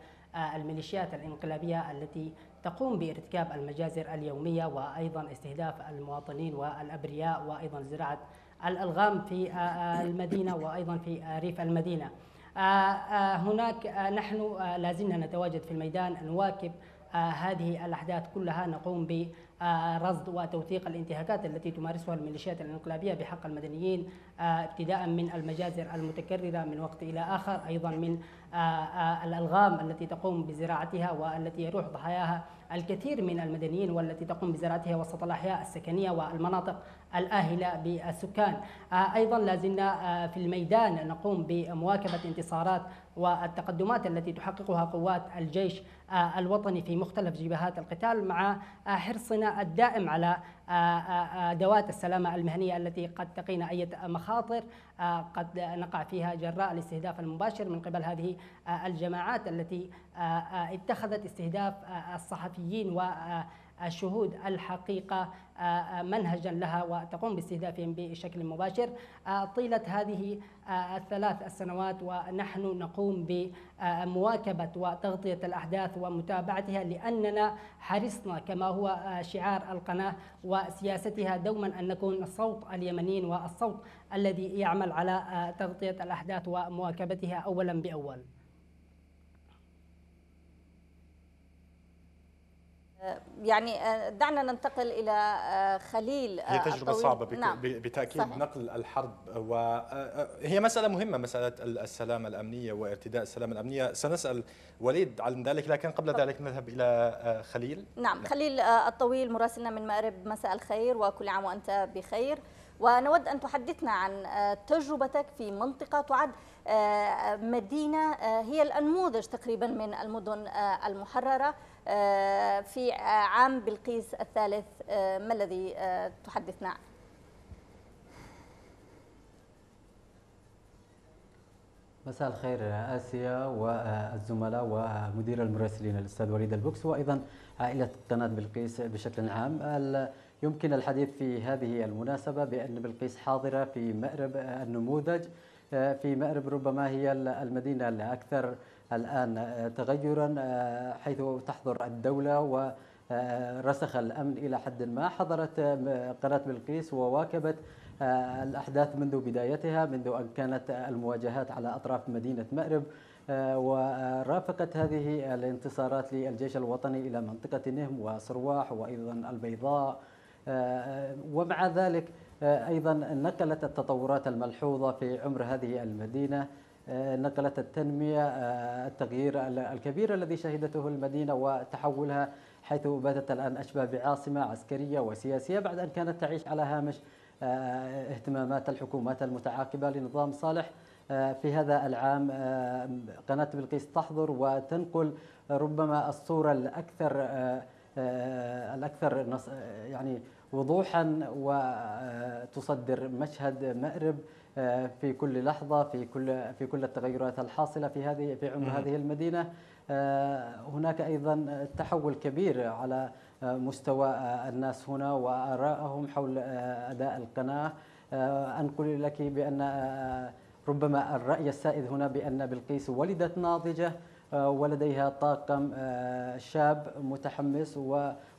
الميليشيات الانقلابية التي تقوم بارتكاب المجازر اليومية وأيضا استهداف المواطنين والأبرياء وأيضا زراعة الألغام في المدينة وأيضا في ريف المدينة هناك نحن لازلنا نتواجد في الميدان نواكب هذه الأحداث كلها نقوم ب آه، رصد وتوثيق الانتهاكات التي تمارسها الميليشيات الانقلابية بحق المدنيين آه، ابتداء من المجازر المتكررة من وقت إلى آخر أيضا من آه، الألغام التي تقوم بزراعتها والتي يروح ضحاياها الكثير من المدنيين والتي تقوم بزراعتها وسط الأحياء السكنية والمناطق الآهلة بالسكان آه، أيضا لازلنا آه، في الميدان نقوم بمواكبة انتصارات والتقدمات التي تحققها قوات الجيش آه، الوطني في مختلف جبهات القتال مع حرصنا الدائم على ادوات السلامه المهنيه التي قد تقينا اي مخاطر قد نقع فيها جراء الاستهداف المباشر من قبل هذه الجماعات التي اتخذت استهداف الصحفيين و الشهود الحقيقة آه، آه، منهجا لها وتقوم باستهدافهم بشكل مباشر آه، طيلة هذه الثلاث السنوات ونحن نقوم بمواكبة وتغطية الأحداث ومتابعتها لأننا حرصنا كما هو شعار القناة وسياستها دوما أن نكون صوت اليمنيين والصوت الذي يعمل على تغطية الأحداث ومواكبتها أولا بأول يعني آه، دعنا ننتقل الى آه، خليل آه، هي تجربه الطويل. صعبه نعم. بتاكيد صحيح. نقل الحرب وهي مساله مهمه مساله السلامه الامنيه وارتداء السلامه الامنيه سنسال وليد عن ذلك لكن قبل ذلك نذهب الى خليل نعم, نعم. خليل الطويل مراسلنا من مأرب مساء الخير وكل عام وانت بخير ونود أن تحدثنا عن تجربتك في منطقة تعد مدينة هي الأنموذج تقريبا من المدن المحررة آه، في عام بلقيس الثالث آه، ما الذي آه، تحدثنا عنه مساء الخير آسيا والزملاء ومدير المراسلين الأستاذ وليد البوكس وأيضا عائلة قناة بلقيس بشكل عام يمكن الحديث في هذه المناسبة بأن بلقيس حاضرة في مأرب النموذج في مأرب ربما هي المدينة الأكثر الآن آه، تغيرا آه، حيث تحضر الدولة و رسخ الامن الى حد ما حضرت آه، قناه بلقيس وواكبت الاحداث منذ بدايتها منذ ان كانت المواجهات على اطراف مدينه مأرب ورافقت هذه الانتصارات للجيش الوطني الى منطقه نهم وصرواح وايضا البيضاء ومع ذلك ايضا نقلت التطورات الملحوظه في عمر هذه المدينه آه، نقلة التنمية آه، التغيير الكبير الذي شهدته المدينة وتحولها حيث باتت الآن أشبه بعاصمة عسكرية وسياسية بعد أن كانت تعيش على هامش آه، اهتمامات الحكومات المتعاقبة لنظام صالح في هذا العام قناة بلقيس تحضر وتنقل ربما الصورة الأكثر الأكثر يعني وضوحا وتصدر مشهد مأرب آه، في كل لحظه في كل في كل التغيرات الحاصله في هذه في عمر هذه المدينه آه، هناك ايضا تحول كبير على آه، مستوى الناس هنا وارائهم حول اداء القناه انقل لك بان ربما الراي السائد هنا بان بلقيس ولدت ناضجه ولديها طاقم شاب متحمس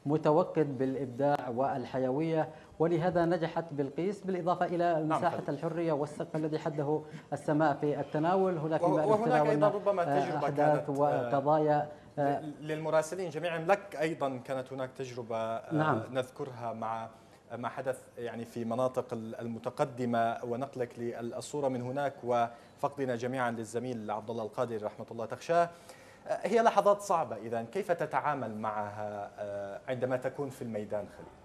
ومتوقد بالابداع والحيويه ولهذا نجحت بلقيس بالإضافة إلى نعم، مساحة نعم الحرية والسقف الذي حده السماء في التناول هناك وهناك أيضا ربما آه، تجربة كانت آه، وقضايا آه، للمراسلين جميعا لك أيضا كانت هناك تجربة نعم. نذكرها مع ما حدث يعني في مناطق المتقدمة ونقلك للصورة من هناك وفقدنا جميعا للزميل عبد الله القادري رحمة الله تخشاه هي لحظات صعبة إذا كيف تتعامل معها عندما تكون في الميدان خليل؟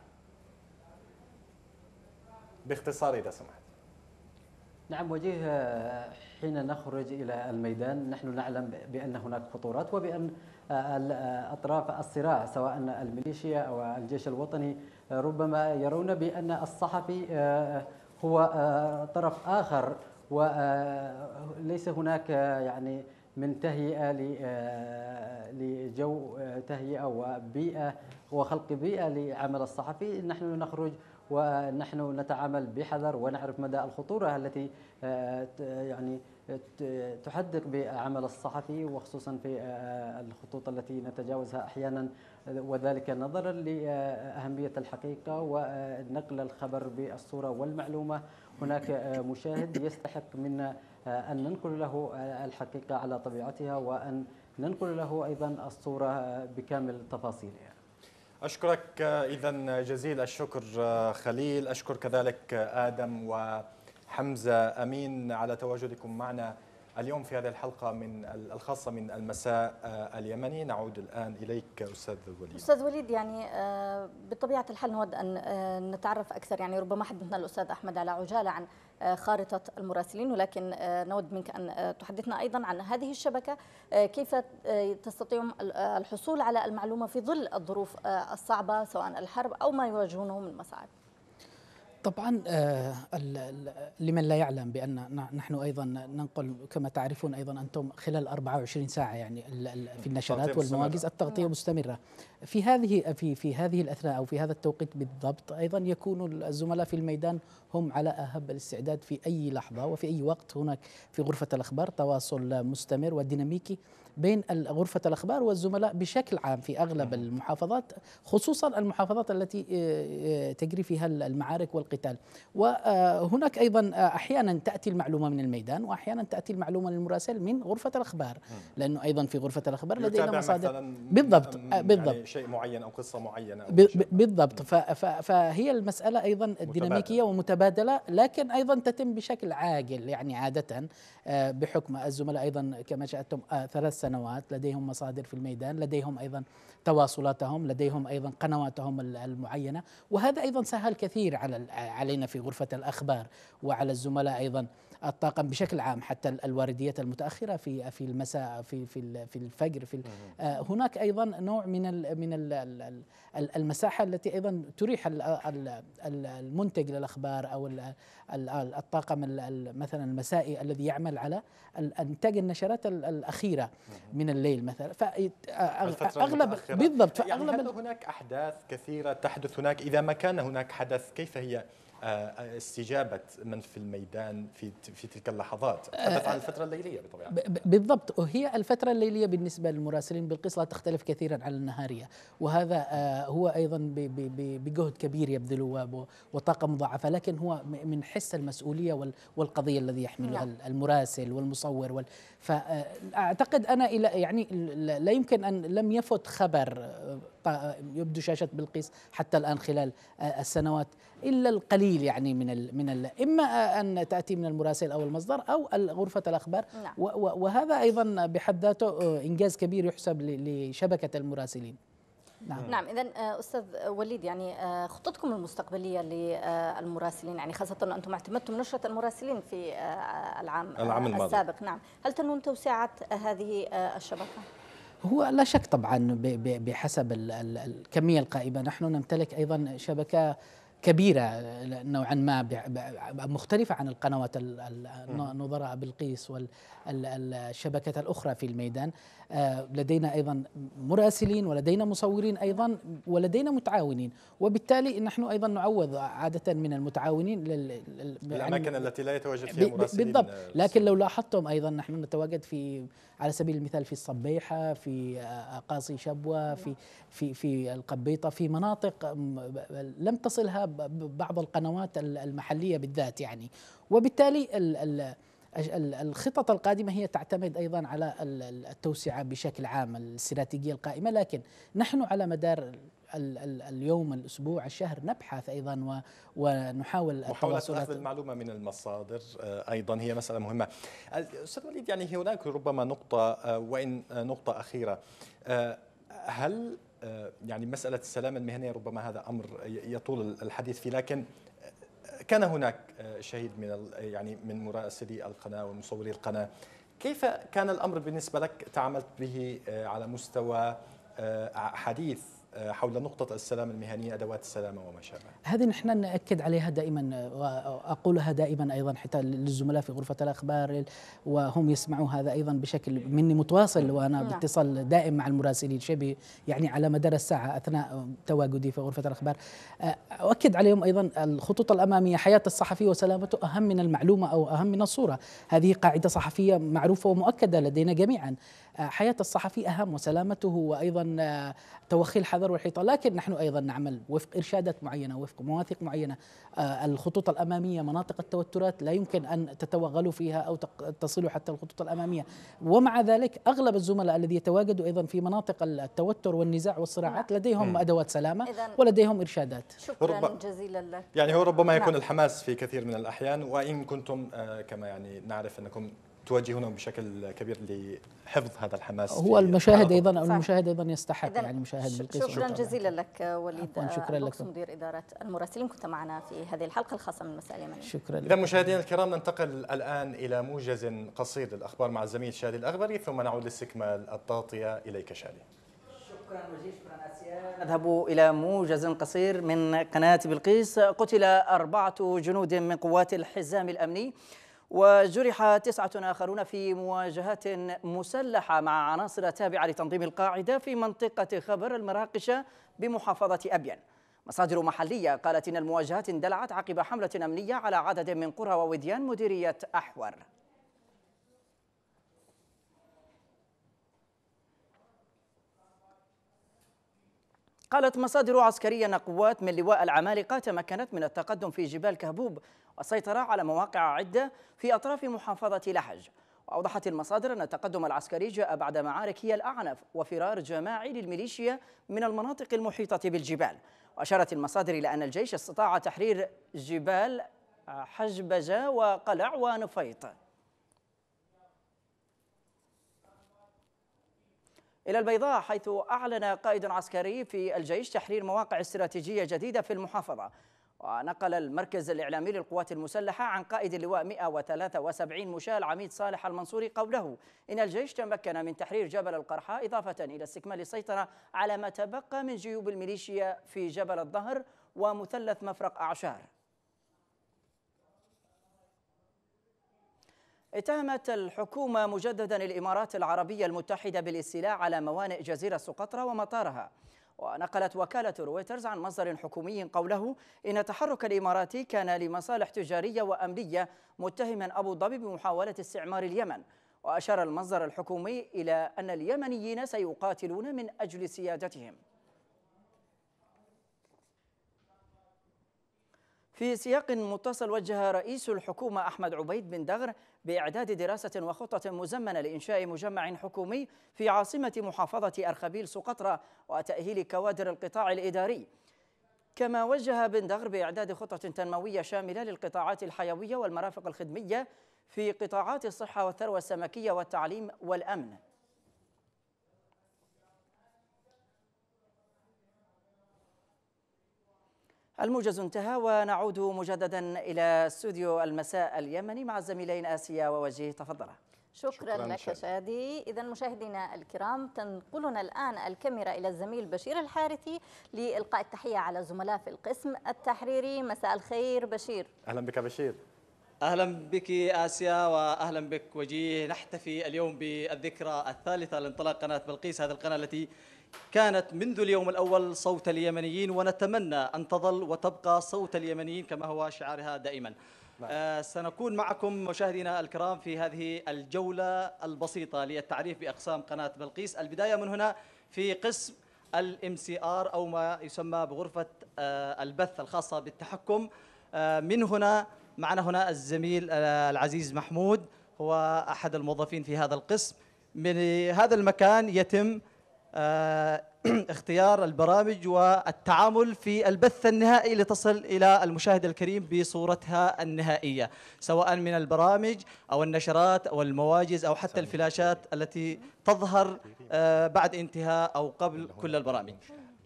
باختصار اذا سمحت نعم وجيه آه، حين نخرج الى الميدان نحن نعلم بان هناك خطورات وبان آه، آه، اطراف الصراع سواء الميليشيا او الجيش الوطني ربما يرون بان الصحفي هو طرف اخر وليس هناك يعني من تهيئه لجو تهيئه وبيئه وخلق بيئه لعمل الصحفي نحن نخرج ونحن نتعامل بحذر ونعرف مدى الخطورة التي آه، يعني تحدق بعمل الصحفي وخصوصا في آه، الخطوط التي نتجاوزها احيانا وذلك نظرا لاهميه الحقيقه ونقل الخبر بالصوره والمعلومه هناك آه، مشاهد يستحق منا ان ننقل له الحقيقه على طبيعتها وان ننقل له ايضا الصوره بكامل تفاصيلها أشكرك آه، إذا جزيل الشكر آه، خليل أشكر كذلك آه، آدم وحمزة أمين على تواجدكم معنا اليوم في هذه الحلقة من الخاصة من المساء آه، اليمني نعود الآن إليك أستاذ وليد أستاذ وليد يعني آه، بطبيعة الحال نود أن آه، نتعرف أكثر يعني ربما حدثنا الأستاذ أحمد على عجالة عن خارطة المراسلين ولكن نود منك أن تحدثنا أيضا عن هذه الشبكة كيف تستطيع الحصول على المعلومة في ظل الظروف الصعبة سواء الحرب أو ما يواجهونه من مصاعب طبعا آه، لمن لا يعلم بان نحن ايضا ننقل كما تعرفون ايضا انتم خلال 24 ساعه يعني في النشرات والمواجز التغطيه مستمره في هذه في في هذه الاثناء او في هذا التوقيت بالضبط ايضا يكون الزملاء في الميدان هم على اهب الاستعداد في اي لحظه وفي اي وقت هناك في غرفه الاخبار تواصل مستمر وديناميكي بين غرفه الاخبار والزملاء بشكل عام في اغلب المحافظات خصوصا المحافظات التي آه، آه، تجري فيها المعارك والقتال وهناك آه، ايضا احيانا تاتي المعلومه من الميدان واحيانا تاتي المعلومه للمراسل من غرفه الاخبار لانه ايضا في غرفه الاخبار لدينا مصادر بالضبط يعني بالضبط شيء معين او قصه معينه أو بالضبط فهي المساله ايضا ديناميكيه ومتبادله لكن ايضا تتم بشكل عاجل يعني عاده آه، بحكم الزملاء ايضا كما شاهدتم آه، ثلاث سنوات لديهم مصادر في الميدان لديهم ايضا تواصلاتهم لديهم ايضا قنواتهم المعينه وهذا ايضا سهل كثير على علينا في غرفه الاخبار وعلى الزملاء ايضا الطاقم بشكل عام حتى الوارديات المتاخره في في المساء في في في الفجر في آه، هناك ايضا نوع من من المساحه التي ايضا تريح المنتج للاخبار او الطاقم مثلا المسائي الذي يعمل على انتاج النشرات الاخيره من الليل مثلا فاغلب آه، بالضبط فاغلب يعني هل هناك احداث كثيره تحدث هناك اذا ما كان هناك حدث كيف هي آه، استجابه من في الميدان في في تلك اللحظات تحدث آه، عن آه، الفتره الليليه بطبيعه بالضبط وهي الفتره الليليه بالنسبه للمراسلين بالقصه تختلف كثيرا عن النهاريه وهذا هو ايضا بجهد كبير يبذله وطاقه مضاعفه لكن هو من حس المسؤوليه والقضيه الذي يحملها نعم. المراسل والمصور وال فاعتقد انا الى يعني لا يمكن ان لم يفت خبر يبدو شاشة بلقيس حتى الآن خلال آه، السنوات إلا القليل يعني من ال من ال إما آه، أن تأتي من المراسل أو المصدر أو غرفة الأخبار نعم. وهذا أيضا بحد ذاته آه، إنجاز كبير يحسب لشبكة المراسلين نعم, نعم اذا استاذ وليد يعني خطتكم المستقبليه للمراسلين يعني خاصه انتم اعتمدتم نشره المراسلين في العام, العام السابق نعم هل تنوون توسعه هذه الشبكه هو لا شك طبعا بحسب الكميه القائمه نحن نمتلك ايضا شبكه كبيره نوعا ما مختلفه عن القنوات النظراء بلقيس والشبكه الاخرى في الميدان آه، لدينا أيضا مراسلين ولدينا مصورين أيضا ولدينا متعاونين وبالتالي نحن أيضا نعوض عادة من المتعاونين للاماكن يعني التي لا يتواجد فيها مراسلين بالضبط آه، لكن لو لاحظتم أيضا نحن نتواجد في على سبيل المثال في الصبيحة في آه، قاصي شبوة في في في القبيطة في مناطق لم تصلها بعض القنوات المحلية بالذات يعني وبالتالي الخطط القادمة هي تعتمد أيضا على التوسعة بشكل عام الاستراتيجية القائمة لكن نحن على مدار اليوم الاسبوع الشهر نبحث ايضا ونحاول محاوله اخذ المعلومه من المصادر آه، ايضا هي مساله مهمه استاذ وليد يعني هناك ربما نقطه آه، وان آه، نقطه اخيره هل يعني مساله السلامه المهنيه ربما هذا امر يطول الحديث فيه لكن كان هناك آه، شهيد من آه، يعني من مراسلي القناه ومصوري القناه كيف كان الامر بالنسبه لك تعاملت به آه، على مستوى حديث حول نقطة السلام المهنية أدوات السلامة وما شابه هذه نحن نأكد عليها دائما وأقولها دائما أيضا حتى للزملاء في غرفة الأخبار وهم يسمعوا هذا أيضا بشكل مني متواصل نعم. وأنا باتصال دائم مع المراسلين شبه يعني على مدار الساعة أثناء تواجدي في غرفة الأخبار أه، أؤكد عليهم أيضا الخطوط الأمامية حياة الصحفي وسلامته أهم من المعلومة أو أهم من الصورة هذه قاعدة صحفية معروفة ومؤكدة لدينا جميعا حياة الصحفي أهم وسلامته وأيضا آه، توخي الحذر والحيطة لكن نحن أيضا نعمل وفق إرشادات معينة وفق مواثيق معينة آه، الخطوط الأمامية مناطق التوترات لا يمكن أن تتوغلوا فيها أو تصلوا حتى الخطوط الأمامية ومع ذلك أغلب الزملاء الذي يتواجدوا أيضا في مناطق التوتر والنزاع والصراعات نعم. لديهم أدوات سلامة ولديهم إرشادات شكرا جزيلا لك يعني هو ربما نعم. يكون الحماس في كثير من الأحيان وإن كنتم آه، كما يعني نعرف أنكم توجهونهم بشكل كبير لحفظ هذا الحماس هو المشاهد ايضا او المشاهد ايضا يستحق يعني مشاهد شكرا, شكرا جزيلا لك وليد شكرا لك مدير اداره المراسلين كنت معنا في هذه الحلقه الخاصه من مساء اليمنيه شكرا لك اذا مشاهدينا الكرام ننتقل الان الى موجز قصير للاخبار مع الزميل شادي الاغبري ثم نعود لاستكمال التغطيه اليك شادي شكرا وجيه اسيا نذهب الى موجز قصير من قناه بلقيس قتل اربعه جنود من قوات الحزام الامني وجرح تسعة آخرون في مواجهات مسلحة مع عناصر تابعة لتنظيم القاعدة في منطقة خبر المراقشة بمحافظة أبين مصادر محلية قالت إن المواجهات اندلعت عقب حملة أمنية على عدد من قرى ووديان مديرية أحور قالت مصادر عسكرية أن قوات من لواء العمالقة تمكنت من التقدم في جبال كهبوب والسيطرة على مواقع عدة في أطراف محافظة لحج وأوضحت المصادر أن التقدم العسكري جاء بعد معارك هي الأعنف وفرار جماعي للميليشيا من المناطق المحيطة بالجبال وأشارت المصادر إلى أن الجيش استطاع تحرير جبال حجبجة وقلع ونفيط إلى البيضاء حيث أعلن قائد عسكري في الجيش تحرير مواقع استراتيجية جديدة في المحافظة ونقل المركز الإعلامي للقوات المسلحة عن قائد اللواء 173 مشاة العميد صالح المنصوري قوله إن الجيش تمكن من تحرير جبل القرحاء إضافة إلى استكمال السيطرة على ما تبقى من جيوب الميليشيا في جبل الظهر ومثلث مفرق أعشار اتهمت الحكومة مجددا الإمارات العربية المتحدة بالاستيلاء على موانئ جزيرة سقطرى ومطارها ونقلت وكالة رويترز عن مصدر حكومي قوله إن التحرك الإماراتي كان لمصالح تجارية وأمنية متهما أبو ظبي بمحاولة استعمار اليمن وأشار المصدر الحكومي إلى أن اليمنيين سيقاتلون من أجل سيادتهم في سياق متصل وجه رئيس الحكومة أحمد عبيد بن دغر بإعداد دراسة وخطة مزمنة لإنشاء مجمع حكومي في عاصمة محافظة أرخبيل سقطرى وتأهيل كوادر القطاع الإداري كما وجه بن دغر بإعداد خطة تنموية شاملة للقطاعات الحيوية والمرافق الخدمية في قطاعات الصحة والثروة السمكية والتعليم والأمن الموجز انتهى ونعود مجددا إلى استوديو المساء اليمني مع الزميلين آسيا ووجيه تفضلا شكرا, شكرا لك شادي إذا مشاهدينا الكرام تنقلنا الآن الكاميرا إلى الزميل بشير الحارثي لإلقاء التحية على زملاء في القسم التحريري مساء الخير بشير أهلا بك بشير اهلا بك اسيا واهلا بك وجيه نحتفي اليوم بالذكرى الثالثه لانطلاق قناه بلقيس هذه القناه التي كانت منذ اليوم الأول صوت اليمنيين ونتمنى أن تظل وتبقى صوت اليمنيين كما هو شعارها دائما نعم. آه سنكون معكم مشاهدينا الكرام في هذه الجولة البسيطة للتعريف بأقسام قناة بلقيس البداية من هنا في قسم الام سي ار او ما يسمى بغرفه آه البث الخاصه بالتحكم آه من هنا معنا هنا الزميل آه العزيز محمود هو احد الموظفين في هذا القسم من هذا المكان يتم آه، *clears throat* اختيار البرامج والتعامل في البث النهائي لتصل إلى المشاهد الكريم بصورتها النهائية سواء من البرامج أو النشرات أو المواجز أو حتى الفلاشات التي تظهر آه، بعد انتهاء أو قبل كل البرامج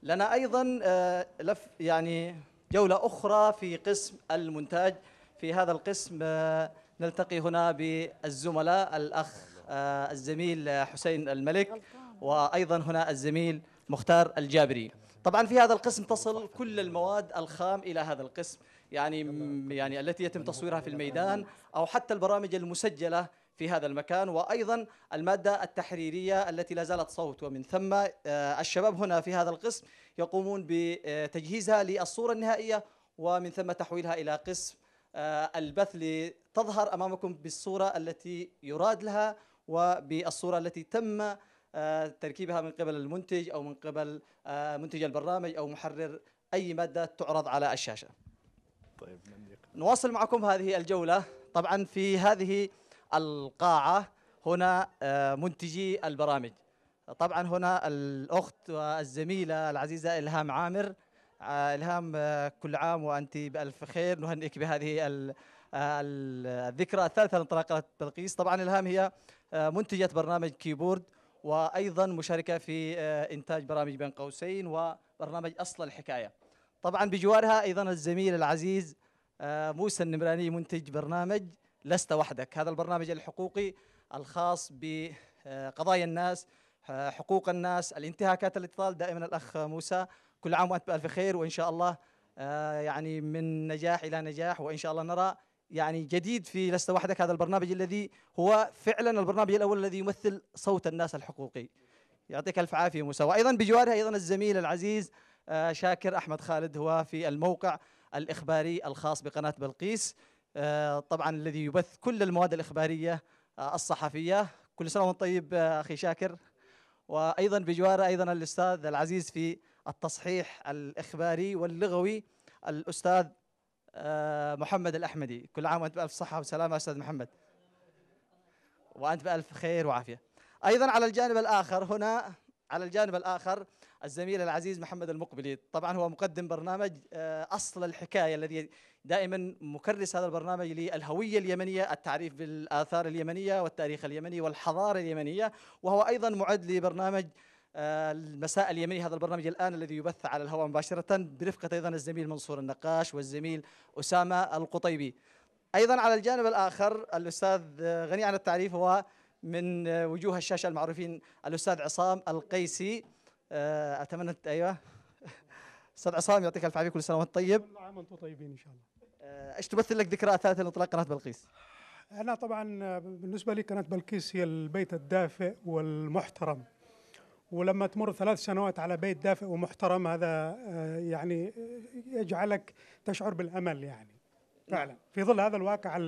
لنا أيضا آه، لف يعني جولة أخرى في قسم المونتاج في هذا القسم نلتقي هنا بالزملاء الأخ الزميل حسين الملك وأيضا هنا الزميل مختار الجابري طبعا في هذا القسم تصل كل المواد الخام إلى هذا القسم يعني يعني التي يتم تصويرها في الميدان أو حتى البرامج المسجلة في هذا المكان وأيضا المادة التحريرية التي لا زالت صوت ومن ثم آه، الشباب هنا في هذا القسم يقومون بتجهيزها للصورة النهائية ومن ثم تحويلها إلى قسم آه، البث لتظهر أمامكم بالصورة التي يراد لها وبالصورة التي تم تركيبها من قبل المنتج او من قبل آه، منتج البرنامج او محرر اي ماده تعرض على الشاشه. طيب نواصل معكم هذه الجوله طبعا في هذه القاعه هنا آه، منتجي البرامج. طبعا هنا الاخت والزميله العزيزه الهام عامر آه، الهام كل عام وانت بالف خير نهنئك بهذه الذكرى الثالثه لانطلاقه بلقيس طبعا الهام هي منتجه برنامج كيبورد وايضا مشاركه في آه، انتاج برامج بين قوسين وبرنامج اصل الحكايه. طبعا بجوارها ايضا الزميل العزيز آه، موسى النمراني منتج برنامج لست وحدك، هذا البرنامج الحقوقي الخاص بقضايا آه، الناس، حقوق الناس، الانتهاكات التي تطال دائما الاخ موسى، كل عام وانت بالف خير وان شاء الله يعني من نجاح الى نجاح وان شاء الله نرى يعني جديد في لست وحدك هذا البرنامج الذي هو فعلا البرنامج الاول الذي يمثل صوت الناس الحقوقي يعطيك الف عافيه موسى وايضا بجوارها ايضا الزميل العزيز آه، شاكر احمد خالد هو في الموقع الاخباري الخاص بقناه بلقيس آه، طبعا الذي يبث كل المواد الاخباريه آه، الصحفيه كل سنه وانت طيب اخي شاكر وايضا بجواره ايضا الاستاذ العزيز في التصحيح الاخباري واللغوي الاستاذ آه، محمد الأحمدي كل عام وأنت بألف صحة وسلامة أستاذ محمد وأنت بألف خير وعافية أيضا على الجانب الآخر هنا على الجانب الآخر الزميل العزيز محمد المقبلي طبعا هو مقدم برنامج آه، أصل الحكاية الذي دائما مكرس هذا البرنامج للهوية اليمنية التعريف بالآثار اليمنية والتاريخ اليمني والحضارة اليمنية وهو أيضا معد لبرنامج المساء اليمني هذا البرنامج الآن الذي يبث على الهواء مباشرة برفقة أيضا الزميل منصور النقاش والزميل أسامة القطيبي أيضا على الجانب الآخر الأستاذ غني عن التعريف هو من وجوه الشاشة المعروفين الأستاذ عصام القيسي آه، أتمنى أيوه *laughs* أستاذ عصام يعطيك الف عافية كل سنة وأنت طيب كل عام وأنتم طيبين إن شاء الله آه، ايش تمثل لك ذكرى ثالثة لإطلاق قناة بلقيس؟ أنا طبعا آه، بالنسبة لي قناة بلقيس هي البيت الدافئ والمحترم ولما تمر ثلاث سنوات على بيت دافئ ومحترم هذا آه، يعني آه، يجعلك تشعر بالامل يعني نعم. فعلا في ظل هذا الواقع *laughs*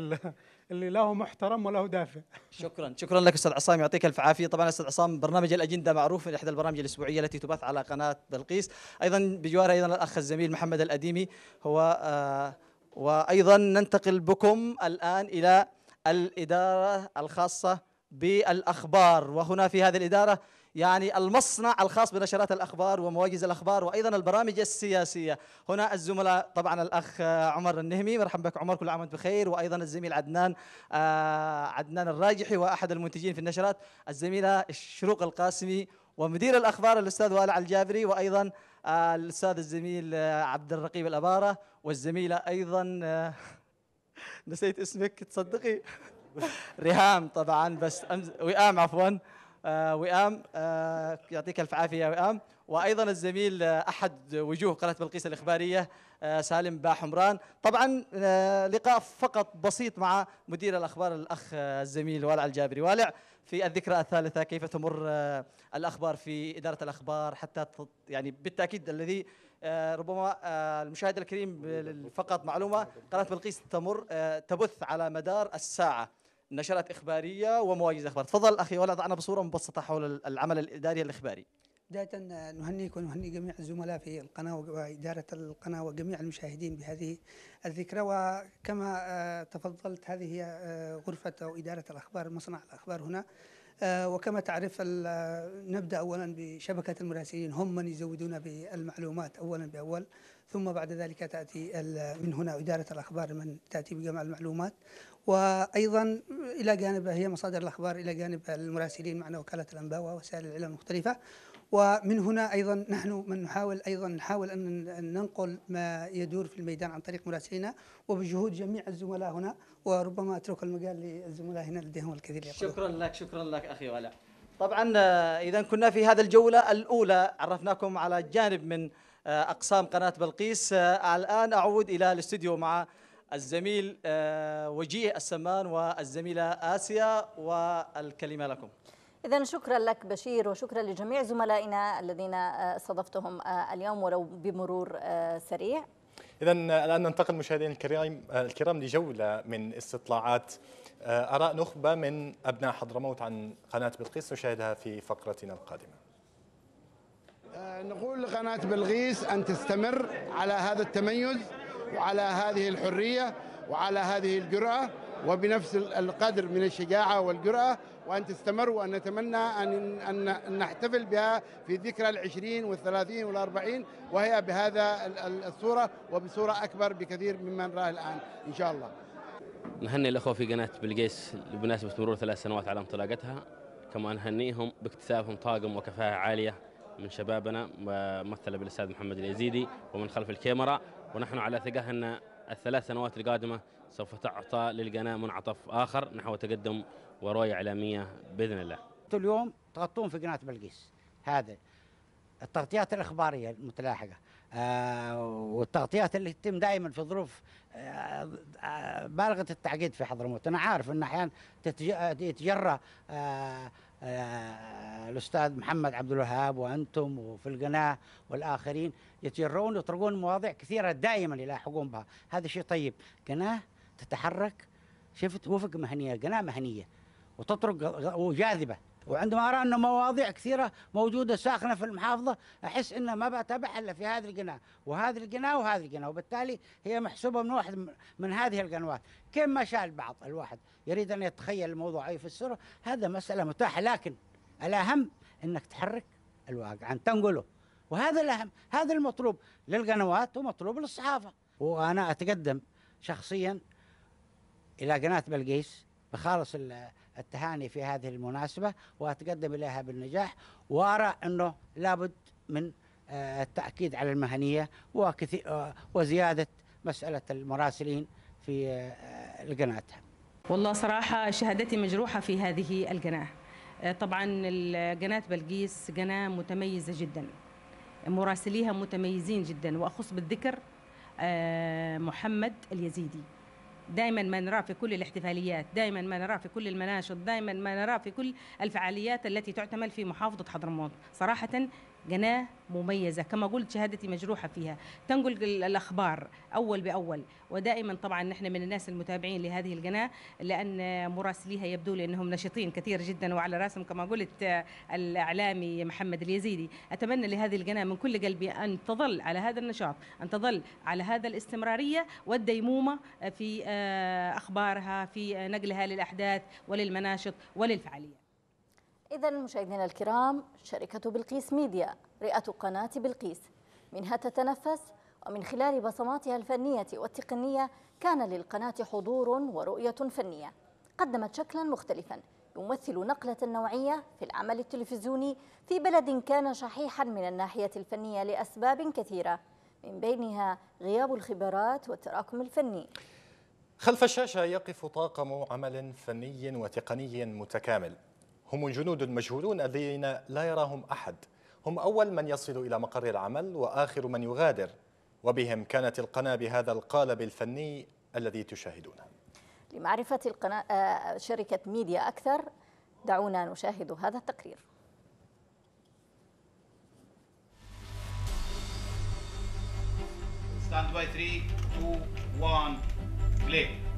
اللي له محترم وله دافئ شكرا شكرا لك استاذ عصام يعطيك الف عافيه طبعا استاذ عصام برنامج الاجنده معروف من احدى البرامج الاسبوعيه التي تبث على قناه بلقيس ايضا بجوار ايضا الاخ الزميل محمد الاديمي هو آه، وايضا ننتقل بكم الان الى الاداره الخاصه بالاخبار وهنا في هذه الاداره يعني المصنع الخاص بنشرات الأخبار ومواجز الأخبار وأيضا البرامج السياسية هنا الزملاء طبعا الأخ عمر النهمي مرحبا بك عمر كل عام وانت بخير وأيضا الزميل عدنان آه، عدنان الراجحي وأحد المنتجين في النشرات الزميلة شروق القاسمي ومدير الأخبار الأستاذ والع الجابري وأيضا آه، الأستاذ الزميل آه، عبد الرقيب الأبارة والزميلة أيضا *laughs* نسيت اسمك تصدقي *laughs* ريهام طبعا بس وئام عفوا آه، وئام آه، يعطيك الف عافيه يا وئام وايضا الزميل آه، احد وجوه قناه بلقيس الاخباريه سالم با حمران طبعا لقاء فقط بسيط مع مدير الاخبار الاخ الزميل والع الجابري والع في الذكرى الثالثه كيف تمر الاخبار في اداره الاخبار حتى يعني بالتاكيد الذي ربما المشاهد الكريم فقط معلومه قناه بلقيس تمر تبث على مدار الساعه نشرات إخبارية ومواجز أخبار تفضل أخي ولد أنا بصورة مبسطة حول العمل الإداري الإخباري بداية نهنيك ونهني جميع الزملاء في القناة وإدارة القناة وجميع المشاهدين بهذه الذكرى وكما آه، تفضلت هذه هي آه، غرفة أو إدارة الأخبار مصنع الأخبار هنا آه، وكما تعرف نبدأ أولا بشبكة المراسلين هم من يزودون بالمعلومات أولا بأول ثم بعد ذلك تأتي من هنا إدارة الأخبار من تأتي بجمع المعلومات وايضا الى جانب هي مصادر الاخبار الى جانب المراسلين معنا وكاله الانباء ووسائل الاعلام المختلفه ومن هنا ايضا نحن من نحاول ايضا نحاول ان ننقل ما يدور في الميدان عن طريق مراسلينا وبجهود جميع الزملاء هنا وربما اترك المجال للزملاء هنا لديهم الكثير يقولون. شكرا لك شكرا لك اخي ولا طبعا آه، اذا كنا في هذا الجوله الاولى عرفناكم على جانب من آه، اقسام قناه بلقيس آه، الان اعود الى الاستوديو مع الزميل آه، وجيه السمان والزميلة آسيا والكلمة لكم إذا شكرا لك بشير وشكرا لجميع زملائنا الذين آه، استضفتهم آه، اليوم ولو بمرور سريع إذا الآن ننتقل مشاهدينا الكرام الكرام لجولة من استطلاعات آراء نخبة من أبناء حضرموت عن قناة بلقيس نشاهدها في فقرتنا القادمة نقول لقناة بلغيس أن تستمر على هذا التميز وعلى هذه الحرية وعلى هذه الجرأة وبنفس القدر من الشجاعة والجرأة وأن تستمر وأن نتمنى أن, أن نحتفل بها في ذكرى العشرين والثلاثين والأربعين وهي بهذا الصورة وبصورة أكبر بكثير مما نراه الآن إن شاء الله نهني الأخوة في قناة بلقيس بمناسبة مرور ثلاث سنوات على انطلاقتها كما نهنيهم باكتسابهم طاقم وكفاءة عالية من شبابنا ممثلة بالأستاذ محمد اليزيدي ومن خلف الكاميرا ونحن على ثقة أن الثلاث سنوات القادمة سوف تعطى للقناة منعطف آخر نحو تقدم ورؤية إعلامية بإذن الله اليوم تغطون في قناة بلقيس هذا التغطيات الإخبارية المتلاحقة آه، والتغطيات اللي تتم دائما في ظروف آه، آه، بالغة التعقيد في حضرموت أنا عارف أن أحيانا يتجرى آه، الاستاذ محمد عبد الوهاب وانتم وفي القناه والاخرين يتجرون يطرقون مواضيع كثيره دائما يلاحقون بها، هذا شيء طيب، قناه تتحرك شفت وفق مهنيه، قناه مهنيه وتطرق وجاذبه وعندما أرى أن مواضيع كثيرة موجودة ساخنة في المحافظة أحس انه ما بتابع إلا في هذه القناة وهذه القناة وهذه القناة وبالتالي هي محسوبة من واحد من هذه القنوات ما شاء البعض الواحد يريد أن يتخيل الموضوع يفسره هذا مسألة متاحة لكن الأهم أنك تحرك الواقع أن تنقله وهذا الأهم هذا المطلوب للقنوات ومطلوب للصحافة وأنا أتقدم شخصيا إلى قناة بلقيس بخالص التهاني في هذه المناسبة وأتقدم إليها بالنجاح وأرى أنه لابد من آه، التأكيد على المهنية آه، وزيادة مسألة المراسلين في آه، القناة والله صراحة شهادتي مجروحة في هذه القناة طبعا قناة بلقيس قناة متميزة جدا مراسليها متميزين جدا وأخص بالذكر محمد اليزيدي دائما ما نراه في كل الاحتفاليات دائما ما نراه في كل المناشط دائما ما نراه في كل الفعاليات التي تعتمل في محافظة حضرموت صراحة قناة مميزة كما قلت شهادتي مجروحة فيها تنقل الأخبار أول بأول ودائما طبعا نحن من الناس المتابعين لهذه القناة لأن مراسليها يبدو لي أنهم نشطين كثير جدا وعلى راسهم كما قلت الإعلامي محمد اليزيدي أتمنى لهذه القناة من كل قلبي أن تظل على هذا النشاط أن تظل على هذا الاستمرارية والديمومة في آه، أخبارها في آه، نقلها للأحداث وللمناشط وللفعاليات إذا مشاهدينا الكرام شركة بلقيس ميديا رئة قناة بلقيس منها تتنفس ومن خلال بصماتها الفنية والتقنية كان للقناة حضور ورؤية فنية قدمت شكلا مختلفا يمثل نقلة نوعية في العمل التلفزيوني في بلد كان شحيحا من الناحية الفنية لأسباب كثيرة من بينها غياب الخبرات والتراكم الفني خلف الشاشة يقف طاقم عمل فني وتقني متكامل هم الجنود المجهولون الذين لا يراهم أحد هم أول من يصل إلى مقر العمل وآخر من يغادر وبهم كانت القناة بهذا القالب الفني الذي تشاهدونه لمعرفة القناة آه، شركة ميديا أكثر دعونا نشاهد هذا التقرير Stand by 3, 2, 1, play.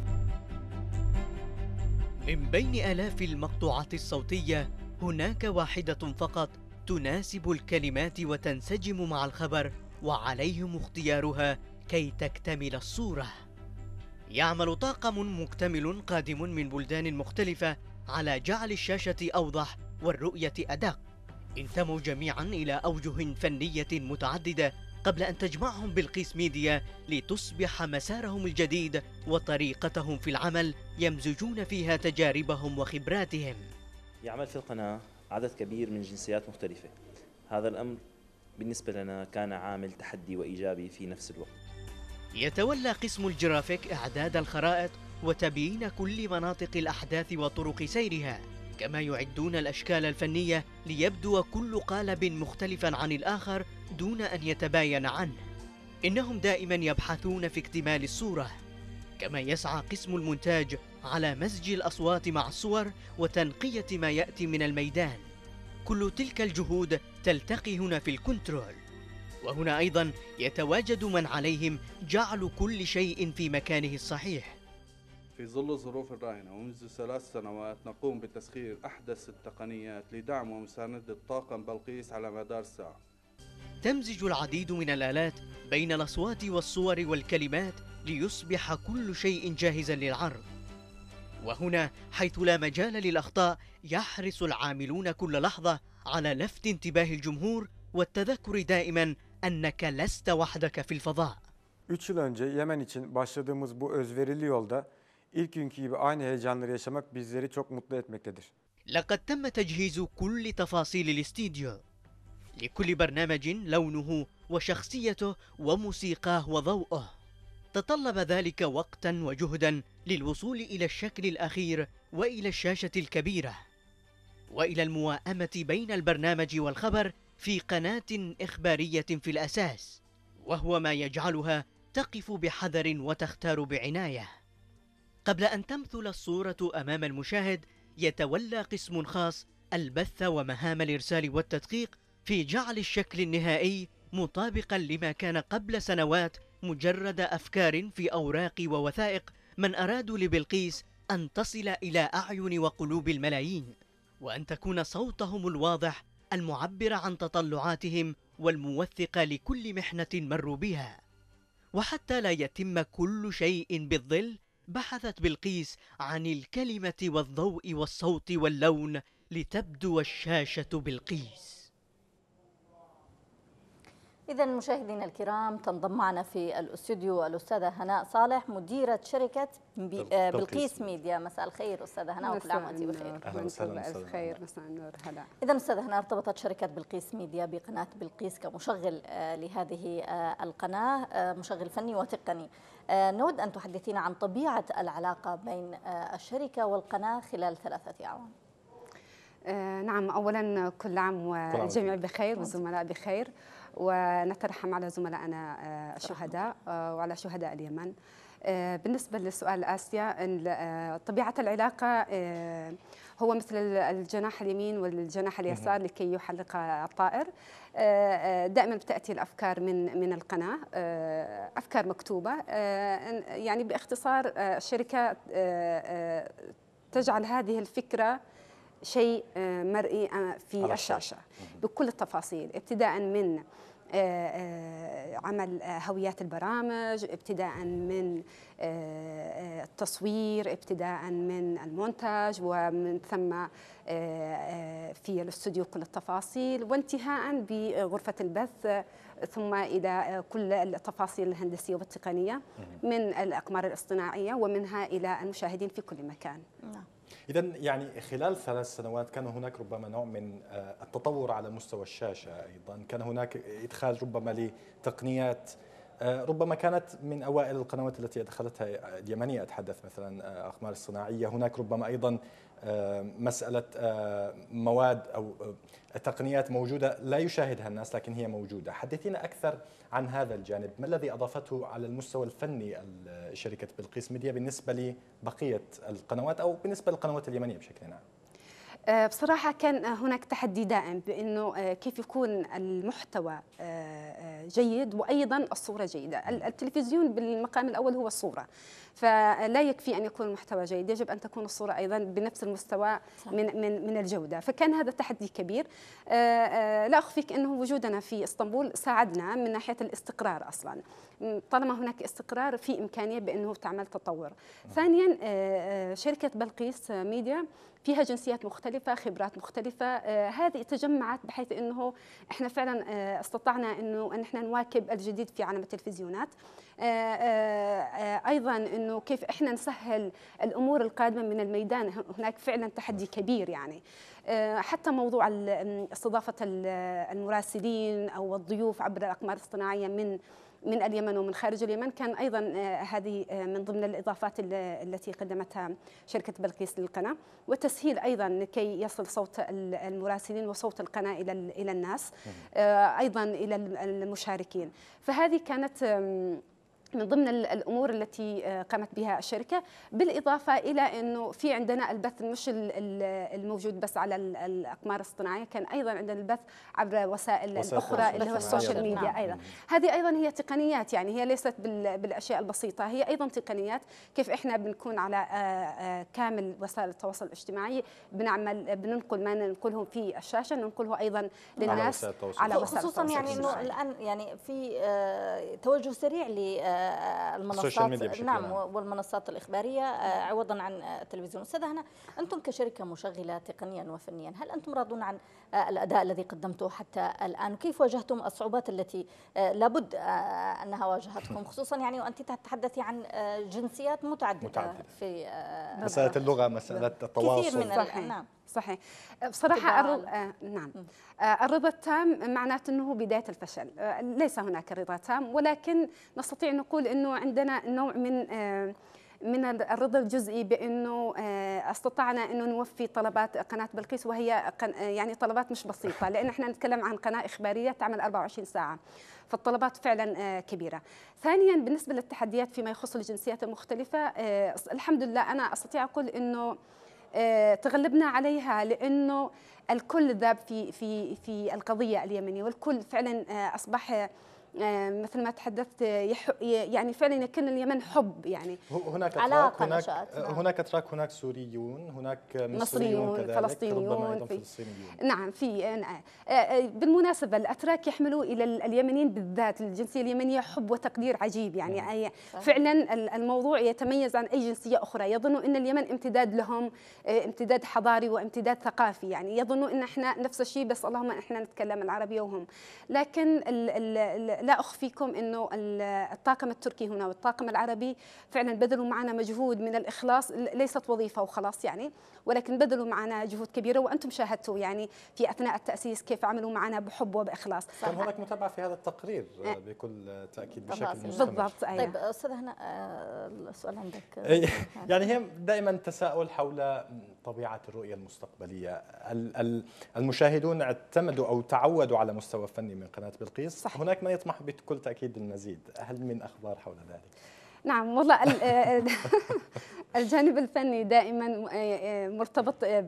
من بين آلاف المقطوعات الصوتية هناك واحدة فقط تناسب الكلمات وتنسجم مع الخبر وعليهم اختيارها كي تكتمل الصورة. يعمل طاقم مكتمل قادم من بلدان مختلفة على جعل الشاشة أوضح والرؤية أدق. انتموا جميعا إلى أوجه فنية متعددة قبل أن تجمعهم بلقيس ميديا لتصبح مسارهم الجديد وطريقتهم في العمل يمزجون فيها تجاربهم وخبراتهم يعمل في القناة عدد كبير من جنسيات مختلفة هذا الأمر بالنسبة لنا كان عامل تحدي وإيجابي في نفس الوقت يتولى قسم الجرافيك إعداد الخرائط وتبيين كل مناطق الأحداث وطرق سيرها كما يعدون الأشكال الفنية ليبدو كل قالب مختلفا عن الآخر دون أن يتباين عنه إنهم دائما يبحثون في اكتمال الصورة كما يسعى قسم المونتاج على مزج الأصوات مع الصور وتنقية ما يأتي من الميدان كل تلك الجهود تلتقي هنا في الكنترول وهنا أيضا يتواجد من عليهم جعل كل شيء في مكانه الصحيح في ظل الظروف الراهنة ومنذ ثلاث سنوات نقوم بتسخير أحدث التقنيات لدعم ومساندة طاقم بلقيس على مدار الساعة تمزج العديد من الآلات بين الأصوات والصور والكلمات ليصبح كل شيء جاهزا للعرض وهنا حيث لا مجال للأخطاء يحرص العاملون كل لحظة على لفت انتباه الجمهور والتذكر دائما أنك لست وحدك في الفضاء 3 yıl önce Yemen için başladığımız bu özverili yolda ilk günkü gibi aynı heyecanları yaşamak bizleri çok mutlu etmektedir. لقد تم تجهيز كل تفاصيل الاستديو لكل برنامج لونه وشخصيته وموسيقاه وضوءه تطلب ذلك وقتا وجهدا للوصول الى الشكل الاخير والى الشاشه الكبيره والى المواءمه بين البرنامج والخبر في قناه اخباريه في الاساس وهو ما يجعلها تقف بحذر وتختار بعنايه قبل ان تمثل الصوره امام المشاهد يتولى قسم خاص البث ومهام الارسال والتدقيق في جعل الشكل النهائي مطابقا لما كان قبل سنوات مجرد أفكار في أوراق ووثائق من أرادوا لبلقيس أن تصل إلى أعين وقلوب الملايين وأن تكون صوتهم الواضح المعبر عن تطلعاتهم والموثق لكل محنة مروا بها وحتى لا يتم كل شيء بالظل بحثت بلقيس عن الكلمة والضوء والصوت واللون لتبدو الشاشة بلقيس إذا مشاهدينا الكرام تنضم معنا في الاستوديو الأستاذة هناء صالح مديرة شركة آه، بلقيس ميديا مساء الخير أستاذة هناء وكل عام وأنت بخير أهلا وسهلا مساء الخير مساء النور هلا إذا أستاذة هناء ارتبطت شركة بلقيس ميديا بقناة بلقيس كمشغل آه، لهذه آه، القناة مشغل فني وتقني نود أن تحدثينا عن طبيعة العلاقة بين الشركة والقناة خلال ثلاثة أعوام نعم أولا كل عام والجميع بخير والزملاء بخير ونترحم على زملائنا آه، الشهداء آه، وعلى شهداء اليمن آه، بالنسبة للسؤال آسيا طبيعة العلاقة هو مثل الجناح اليمين والجناح اليسار لكي يحلق الطائر دائما بتأتي الأفكار من من القناة أفكار مكتوبة يعني باختصار الشركة تجعل هذه الفكرة شيء آه، مرئي آه، في الشاشه بكل التفاصيل ابتداء من آه، عمل هويات البرامج ابتداء من التصوير ابتداء من المونتاج ومن ثم في الاستوديو كل التفاصيل وانتهاء بغرفة البث ثم إلى كل التفاصيل الهندسية والتقنية من الأقمار الاصطناعية ومنها إلى المشاهدين في كل مكان نعم. إذا يعني خلال ثلاث سنوات كان هناك ربما نوع من آه، التطور على مستوى الشاشة أيضا كان هناك إدخال ربما لتقنيات آه، ربما كانت من اوائل القنوات التي ادخلتها آه، اليمنيه اتحدث مثلا اقمار الصناعيه هناك ربما ايضا مساله آه، مواد او آه، تقنيات موجوده لا يشاهدها الناس لكن هي موجوده، حدثينا اكثر عن هذا الجانب، ما الذي اضافته على المستوى الفني آه، شركه بلقيس ميديا بالنسبه لبقيه القنوات او بالنسبه للقنوات اليمنيه بشكل عام؟ بصراحة كان هناك تحدي دائم بأنه كيف يكون المحتوى جيد وأيضا الصورة جيدة التلفزيون بالمقام الأول هو الصورة فلا يكفي أن يكون المحتوى جيد يجب أن تكون الصورة أيضا بنفس المستوى من, من, من الجودة فكان هذا تحدي كبير آه، آه، لا أخفيك أنه وجودنا في اسطنبول ساعدنا من ناحية الاستقرار أصلا طالما هناك استقرار في إمكانية بأنه تعمل تطور ثانيا آه، شركة بلقيس ميديا فيها جنسيات مختلفة خبرات مختلفة آه هذه تجمعت بحيث أنه إحنا فعلا آه استطعنا أنه أن إحنا نواكب الجديد في عالم التلفزيونات آه، آه، آه، ايضا انه كيف احنا نسهل الامور القادمه من الميدان هناك فعلا تحدي كبير يعني حتى موضوع استضافه المراسلين او الضيوف عبر الاقمار الصناعيه من من اليمن ومن خارج اليمن كان ايضا هذه من ضمن الاضافات التي قدمتها شركه بلقيس للقناه وتسهيل ايضا لكي يصل صوت المراسلين وصوت القناه الى الى الناس ايضا الى المشاركين فهذه كانت من ضمن الامور التي آه، قامت بها الشركه بالاضافه الى انه في عندنا البث مش الموجود بس على الاقمار الصناعيه كان ايضا عندنا البث عبر وسائل اخرى اللي هو السوشيال ميديا نعم. ايضا هذه ايضا هي تقنيات يعني هي ليست بالاشياء البسيطه هي ايضا تقنيات كيف احنا بنكون على آه، آه، كامل وسائل التواصل الاجتماعي بنعمل بننقل ما ننقله في الشاشه ننقله ايضا للناس على وسائل التواصل خصوصا يعني انه الان يعني في توجه سريع ل المنصات بشكل نعم والمنصات الاخباريه آه، عوضا عن آه، التلفزيون استاذه هنا انتم كشركه مشغله تقنيا وفنيا هل انتم راضون عن آه، الاداء الذي قدمته حتى الان وكيف واجهتم الصعوبات التي لابد انها واجهتكم *laughs* خصوصا يعني وانت تتحدثي عن جنسيات متعدده, متعددة. في مساله اللغه مساله التواصل كثير من نعم صحيح أه، بصراحه الرضا آه، نعم أه، الرضا التام معناته انه بدايه الفشل ليس هناك رضا تام ولكن نستطيع نقول انه عندنا نوع من من الرضا الجزئي بانه استطعنا انه نوفي طلبات قناه بلقيس وهي يعني طلبات مش بسيطه لان احنا نتكلم عن قناه اخباريه تعمل 24 ساعه فالطلبات فعلا كبيره. ثانيا بالنسبه للتحديات فيما يخص الجنسيات المختلفه الحمد لله انا استطيع اقول انه تغلبنا عليها لانه الكل ذاب في في في القضيه اليمنيه والكل فعلا آه، اصبح آه، مثل ما تحدثت يعني فعلا كان اليمن حب يعني هناك علاقة هناك نشأت آه، نعم. هناك اتراك هناك سوريون هناك مصريون, مصريون فلسطينيون ربما أيضا فلسطينيون نعم في آه، نعم. بالمناسبة الاتراك يحملوا الى اليمنيين بالذات الجنسية اليمنية حب وتقدير عجيب يعني نعم. فعلا الموضوع يتميز عن اي جنسية اخرى يظنوا ان اليمن امتداد لهم امتداد حضاري وامتداد ثقافي يعني يظنوا ان احنا نفس الشيء بس اللهم احنا نتكلم العربية وهم لكن لا اخفيكم انه الطاقم التركي هنا والطاقم العربي فعلا بذلوا معنا مجهود من الاخلاص ليست وظيفه وخلاص يعني ولكن بذلوا معنا جهود كبيره وانتم شاهدتوا يعني في اثناء التاسيس كيف عملوا معنا بحب وباخلاص كان هناك متابعه في هذا التقرير آه. بكل تاكيد بشكل مستمر بالضبط أيه. طيب استاذ هنا آه، السؤال عندك *laughs* يعني هي دائما تساؤل حول طبيعه الرؤيه المستقبليه المشاهدون اعتمدوا او تعودوا على مستوى فني من قناه بلقيس صح. هناك من يطمح يطمح بكل تأكيد المزيد هل من أخبار حول ذلك؟ نعم والله *laughs* الجانب الفني دائما آه، آه، مرتبط آه،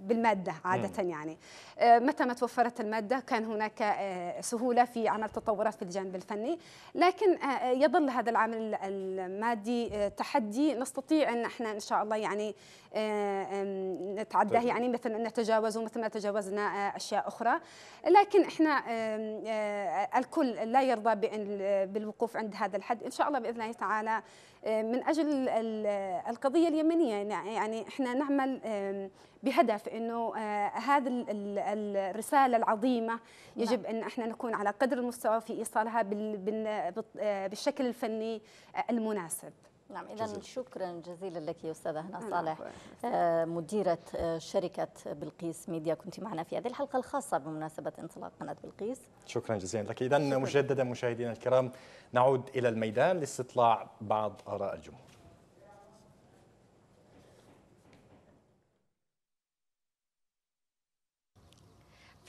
بالماده عاده يعني متى ما توفرت الماده كان هناك سهوله في عمل تطورات في الجانب الفني لكن يظل هذا العامل المادي تحدي نستطيع ان احنا ان شاء الله يعني نتعداه طيب. يعني مثلا نتجاوزه مثل ما تجاوزنا اشياء اخرى لكن احنا الكل لا يرضى بالوقوف عند هذا الحد ان شاء الله باذن الله تعالى آه، من اجل القضيه اليمنيه يعني-, يعني احنا نعمل بهدف انه آه، هذه الرساله العظيمه يجب نعم. ان احنا نكون على قدر المستوى في ايصالها آه، بالشكل الفني المناسب نعم إذا شكرا جزيلا لك يا أستاذة هنا صالح آه، مديرة آه، شركة بلقيس ميديا كنت معنا في هذه الحلقة الخاصة بمناسبة انطلاق قناة بلقيس شكرا جزيلا لك إذا مجددا مشاهدينا الكرام نعود إلى الميدان لاستطلاع بعض آراء الجمهور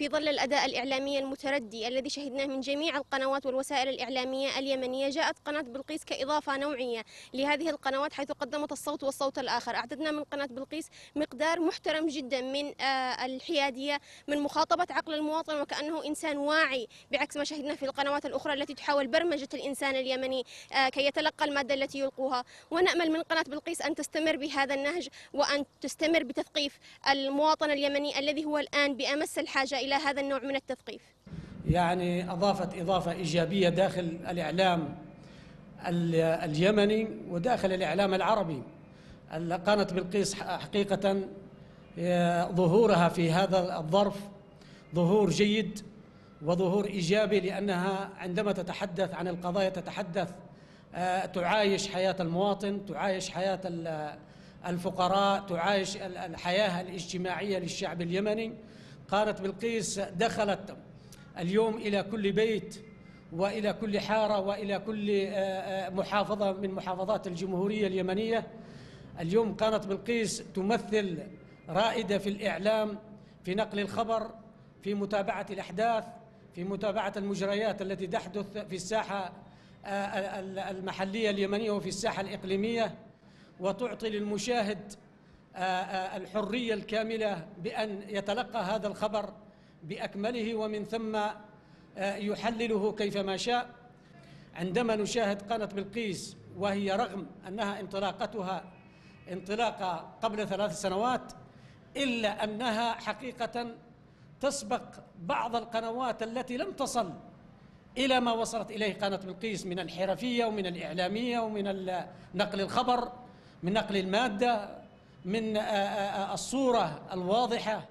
في ظل الأداء الإعلامي المتردي الذي شهدناه من جميع القنوات والوسائل الإعلامية اليمنية جاءت قناة بلقيس كإضافة نوعية لهذه القنوات حيث قدمت الصوت والصوت الآخر أعددنا من قناة بلقيس مقدار محترم جدا من آه، الحيادية من مخاطبة عقل المواطن وكأنه إنسان واعي بعكس ما شهدنا في القنوات الأخرى التي تحاول برمجة الإنسان اليمني آه، كي يتلقى المادة التي يلقوها ونأمل من قناة بلقيس أن تستمر بهذا النهج وأن تستمر بتثقيف المواطن اليمني الذي هو الآن بأمس الحاجة إلى إلى هذا النوع من التثقيف يعني أضافت إضافة إيجابية داخل الإعلام اليمني وداخل الإعلام العربي قناة بلقيس حقيقة آه، ظهورها في هذا الظرف ظهور جيد وظهور إيجابي لأنها عندما تتحدث عن القضايا تتحدث آه، تعايش حياة المواطن تعايش حياة الفقراء تعايش الحياة الاجتماعية للشعب اليمني قالت بلقيس دخلت اليوم إلى كل بيت وإلى كل حارة وإلى كل آه، آه، محافظة من محافظات الجمهورية اليمنية اليوم كانت بلقيس تمثل رائدة في الإعلام في نقل الخبر في متابعة الأحداث في متابعة المجريات التي تحدث في الساحة آه، المحلية اليمنية وفي الساحة الإقليمية وتعطي للمشاهد الحرية الكاملة بأن يتلقى هذا الخبر بأكمله ومن ثم آه، يحلله كيفما شاء عندما نشاهد قناة بلقيس وهي رغم أنها انطلاقتها انطلاقة قبل ثلاث سنوات إلا أنها حقيقة تسبق بعض القنوات التي لم تصل إلى ما وصلت إليه قناة بلقيس من الحرفية ومن الإعلامية ومن نقل الخبر من نقل المادة من آه، آه، آه، الصورة الواضحة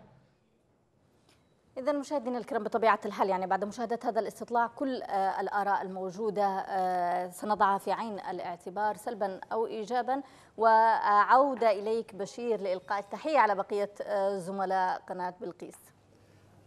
إذا مشاهدينا الكرام بطبيعة الحال يعني بعد مشاهدة هذا الاستطلاع كل الآراء الموجودة سنضعها في عين الاعتبار سلبا أو إيجابا وعودة إليك بشير لإلقاء التحية على بقية زملاء قناة بلقيس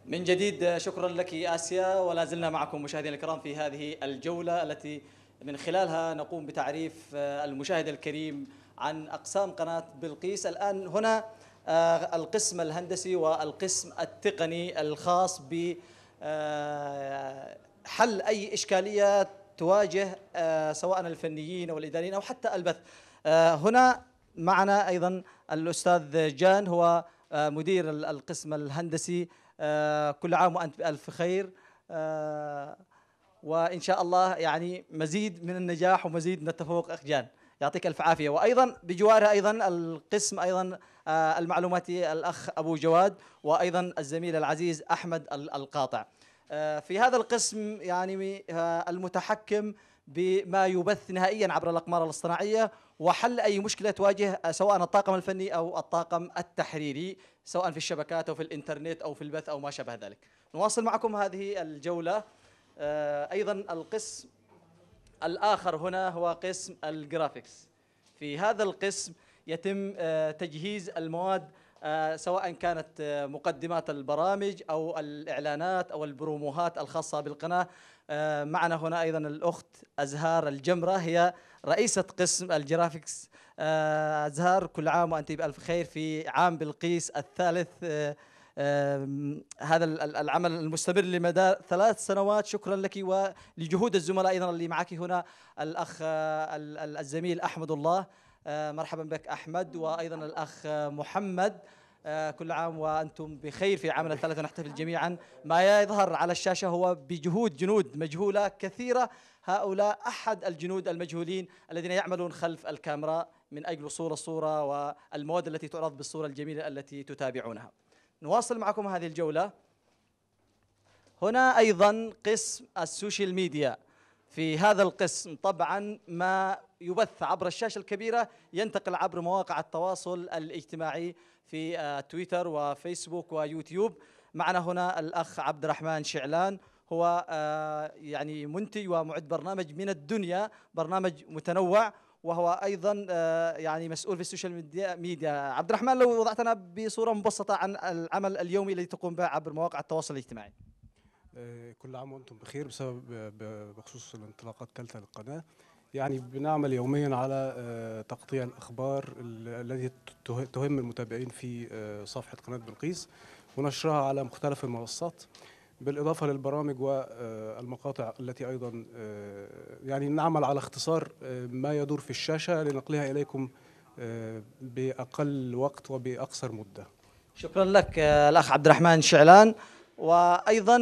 من جديد شكرا لك آسيا ولا زلنا معكم مشاهدينا الكرام في هذه الجولة التي من خلالها نقوم بتعريف المشاهد الكريم عن أقسام قناة بلقيس الآن هنا آه، القسم الهندسي والقسم التقني الخاص ب آه، حل أي إشكالية تواجه آه، سواء الفنيين أو الإداريين أو حتى البث هنا معنا أيضا الأستاذ جان هو مدير القسم الهندسي كل عام وأنت بألف خير وإن شاء الله يعني مزيد من النجاح ومزيد من التفوق أخ جان يعطيك الف عافيه وايضا بجوارها ايضا القسم ايضا آه، المعلوماتي الاخ ابو جواد وايضا الزميل العزيز احمد القاطع آه، في هذا القسم يعني آه، المتحكم بما يبث نهائيا عبر الاقمار الاصطناعيه وحل اي مشكله تواجه سواء الطاقم الفني او الطاقم التحريري سواء في الشبكات او في الانترنت او في البث او ما شابه ذلك. نواصل معكم هذه الجوله ايضا القسم الآخر هنا هو قسم الجرافيكس في هذا القسم يتم آه، تجهيز المواد آه، سواء كانت آه، مقدمات البرامج أو الإعلانات أو البروموهات الخاصة بالقناة معنا هنا أيضا الأخت أزهار الجمرة هي رئيسة قسم الجرافيكس أزهار كل عام وأنت بألف خير في عام بلقيس الثالث هذا العمل المستمر لمدى ثلاث سنوات شكرا لك ولجهود الزملاء ايضا اللي معك هنا الاخ الزميل احمد الله مرحبا بك احمد وايضا الاخ محمد كل عام وانتم بخير في عامنا الثالث ونحتفل جميعا ما يظهر على الشاشه هو بجهود جنود مجهوله كثيره هؤلاء احد الجنود المجهولين الذين يعملون خلف الكاميرا من اجل وصول الصوره والمواد التي تعرض بالصوره الجميله التي تتابعونها نواصل معكم هذه الجولة هنا أيضا قسم السوشيال ميديا في هذا القسم طبعا ما يبث عبر الشاشة الكبيرة ينتقل عبر مواقع التواصل الاجتماعي في آه، تويتر وفيسبوك ويوتيوب معنا هنا الأخ عبد الرحمن شعلان هو آه، يعني منتج ومعد برنامج من الدنيا برنامج متنوع وهو ايضا آه، يعني مسؤول في السوشيال ميديا عبد الرحمن لو وضعتنا بصوره مبسطه عن العمل اليومي الذي تقوم به عبر مواقع التواصل الاجتماعي آه، كل عام وانتم بخير بسبب آه، بخصوص الانطلاقات الثالثه للقناه يعني بنعمل يوميا على تقطيع الاخبار التي تهم المتابعين في صفحه قناه بلقيس ونشرها على مختلف المنصات بالإضافة للبرامج والمقاطع التي أيضا آه، يعني نعمل على اختصار آه، ما يدور في الشاشة لنقلها إليكم آه، بأقل وقت وبأقصر مدة شكرا لك الأخ عبد الرحمن شعلان وايضا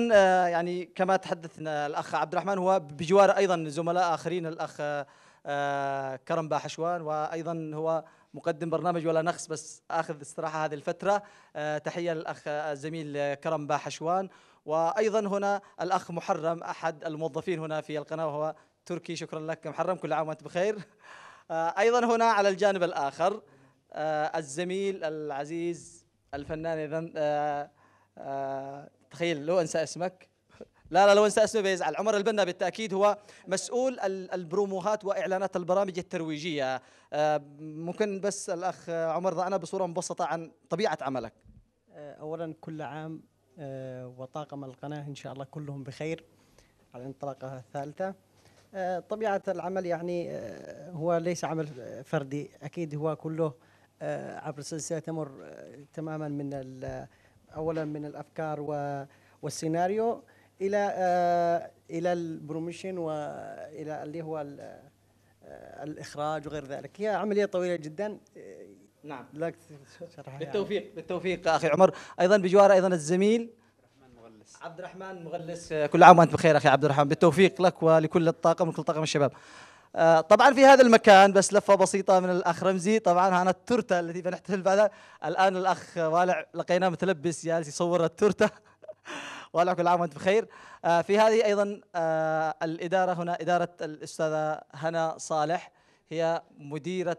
يعني كما تحدثنا الاخ عبد الرحمن هو بجوار ايضا زملاء اخرين الاخ كرم باحشوان وايضا هو مقدم برنامج ولا نخس بس اخذ استراحه هذه الفتره تحيه للاخ الزميل كرم باحشوان وايضا هنا الاخ محرم احد الموظفين هنا في القناه وهو تركي شكرا لك محرم كل عام وانت بخير آه، ايضا هنا على الجانب الاخر آه، الزميل العزيز الفنان اذا آه، تخيل لو انسى اسمك لا لا لو انسى اسمه بيزعل عمر البنا بالتاكيد هو مسؤول البروموهات واعلانات البرامج الترويجيه ممكن بس الاخ عمر ضعنا بصوره مبسطه عن طبيعه عملك اولا كل عام آه، وطاقم القناة إن شاء الله كلهم بخير على الانطلاقة الثالثة آه، طبيعة العمل يعني آه، هو ليس عمل فردي أكيد هو كله عبر سلسلة تمر تماما من أولا من الأفكار والسيناريو إلى إلى البروميشن وإلى اللي هو الإخراج وغير ذلك هي عملية طويلة جدا نعم لك يعني. بالتوفيق بالتوفيق اخي عمر ايضا بجوار ايضا الزميل مغلس عبد الرحمن مغلس آه، كل عام وانت بخير اخي عبد الرحمن بالتوفيق لك ولكل الطاقم وكل طاقم الشباب آه، طبعا في هذا المكان بس لفه بسيطه من الاخ رمزي طبعا انا التورته التي بنحتفل بها الان الاخ والع لقيناه متلبس جالس يصور التورته *laughs* والع كل عام وانت بخير آه، في هذه ايضا الاداره هنا اداره الاستاذه هنا صالح هي مديرة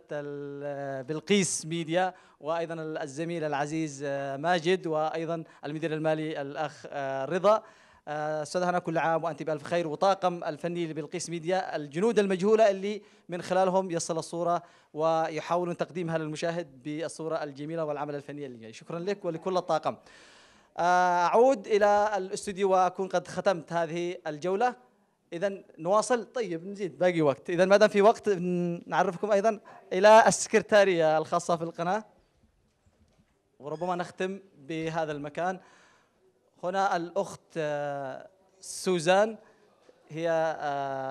بلقيس ميديا وأيضا الزميل العزيز آه، ماجد وأيضا المدير المالي الأخ آه، رضا آه، استاذ هنا كل عام وانت بالف خير وطاقم الفني لبلقيس ميديا الجنود المجهوله اللي من خلالهم يصل الصوره ويحاولون تقديمها للمشاهد بالصوره الجميله والعمل الفني اللي شكرا لك ولكل الطاقم اعود الى الاستوديو واكون قد ختمت هذه الجوله اذا نواصل طيب نزيد باقي وقت اذا ما دام في وقت نعرفكم ايضا الى السكرتاريه الخاصه في القناه وربما نختم بهذا المكان هنا الاخت آه، سوزان هي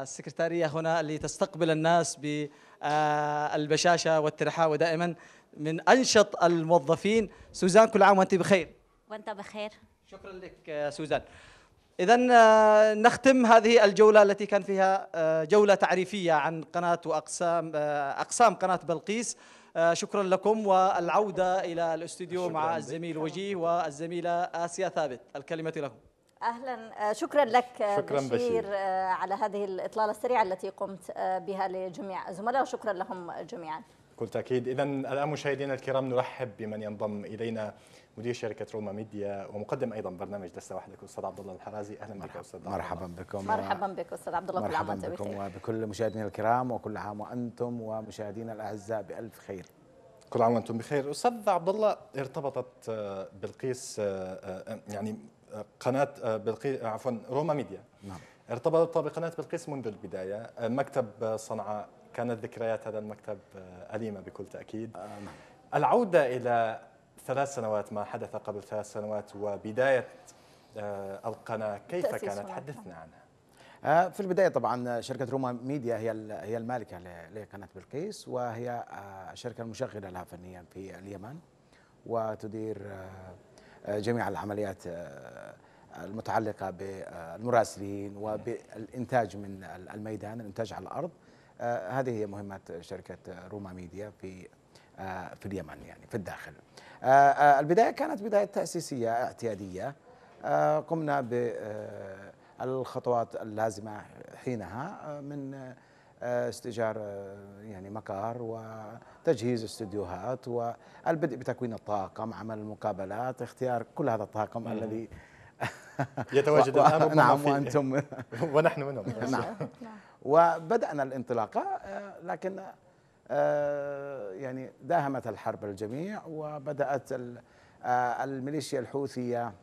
السكرتاريه آه، هنا اللي تستقبل الناس بالبشاشه آه، والترحاب ودائما من انشط الموظفين سوزان كل عام وانت بخير وانت بخير شكرا لك سوزان إذا آه، نختم هذه الجولة التي كان فيها آه، جولة تعريفية عن قناة وأقسام آه، أقسام قناة بلقيس شكرا لكم والعودة إلى الاستوديو مع الزميل وجيه والزميلة آسيا ثابت الكلمة لكم اهلا شكرا لك شكرا بشير, بشير على هذه الاطلاله السريعه التي قمت بها لجميع الزملاء وشكرا لهم جميعا. بكل تاكيد اذا الان مشاهدينا الكرام نرحب بمن ينضم الينا مدير شركه روما ميديا ومقدم ايضا برنامج لسه وحدك استاذ عبد الله الحرازي اهلا بك استاذ مرحبا بكم مرحبا بك استاذ عبد الله مرحبا بكم وبكل مشاهدينا الكرام وكل عام وانتم ومشاهدينا الاعزاء بالف خير كل عام وانتم بخير استاذ عبد الله ارتبطت آه، بلقيس آه، آه، يعني قناه بلقيس عفوا روما ميديا نعم ارتبطت بقناه بلقيس منذ البدايه مكتب صنعاء كانت ذكريات هذا المكتب أليمة بكل تأكيد نعم. العودة إلى ثلاث سنوات ما حدث قبل ثلاث سنوات وبداية آه، القناة كيف كانت حدثنا عنها آه، في البدايه طبعا شركه روما ميديا هي هي المالكه لقناه بلقيس وهي الشركه آه، المشغله لها فنيا في اليمن وتدير جميع العمليات المتعلقه بالمراسلين وبالانتاج من الميدان الانتاج على الارض هذه هي مهمه شركه روما ميديا في في اليمن يعني في الداخل آه، البداية كانت بداية تأسيسية اعتيادية آه، قمنا بالخطوات آه، اللازمة حينها من استئجار يعني مقر وتجهيز استديوهات والبدء بتكوين الطاقم عمل المقابلات اختيار كل هذا الطاقم الذي *laughs* يتواجد *laughs* الان نعم وانتم *laughs* ونحن منهم نعم وبدانا الانطلاقه لكن آه، يعني داهمت الحرب الجميع وبدأت آه، الميليشيا الحوثية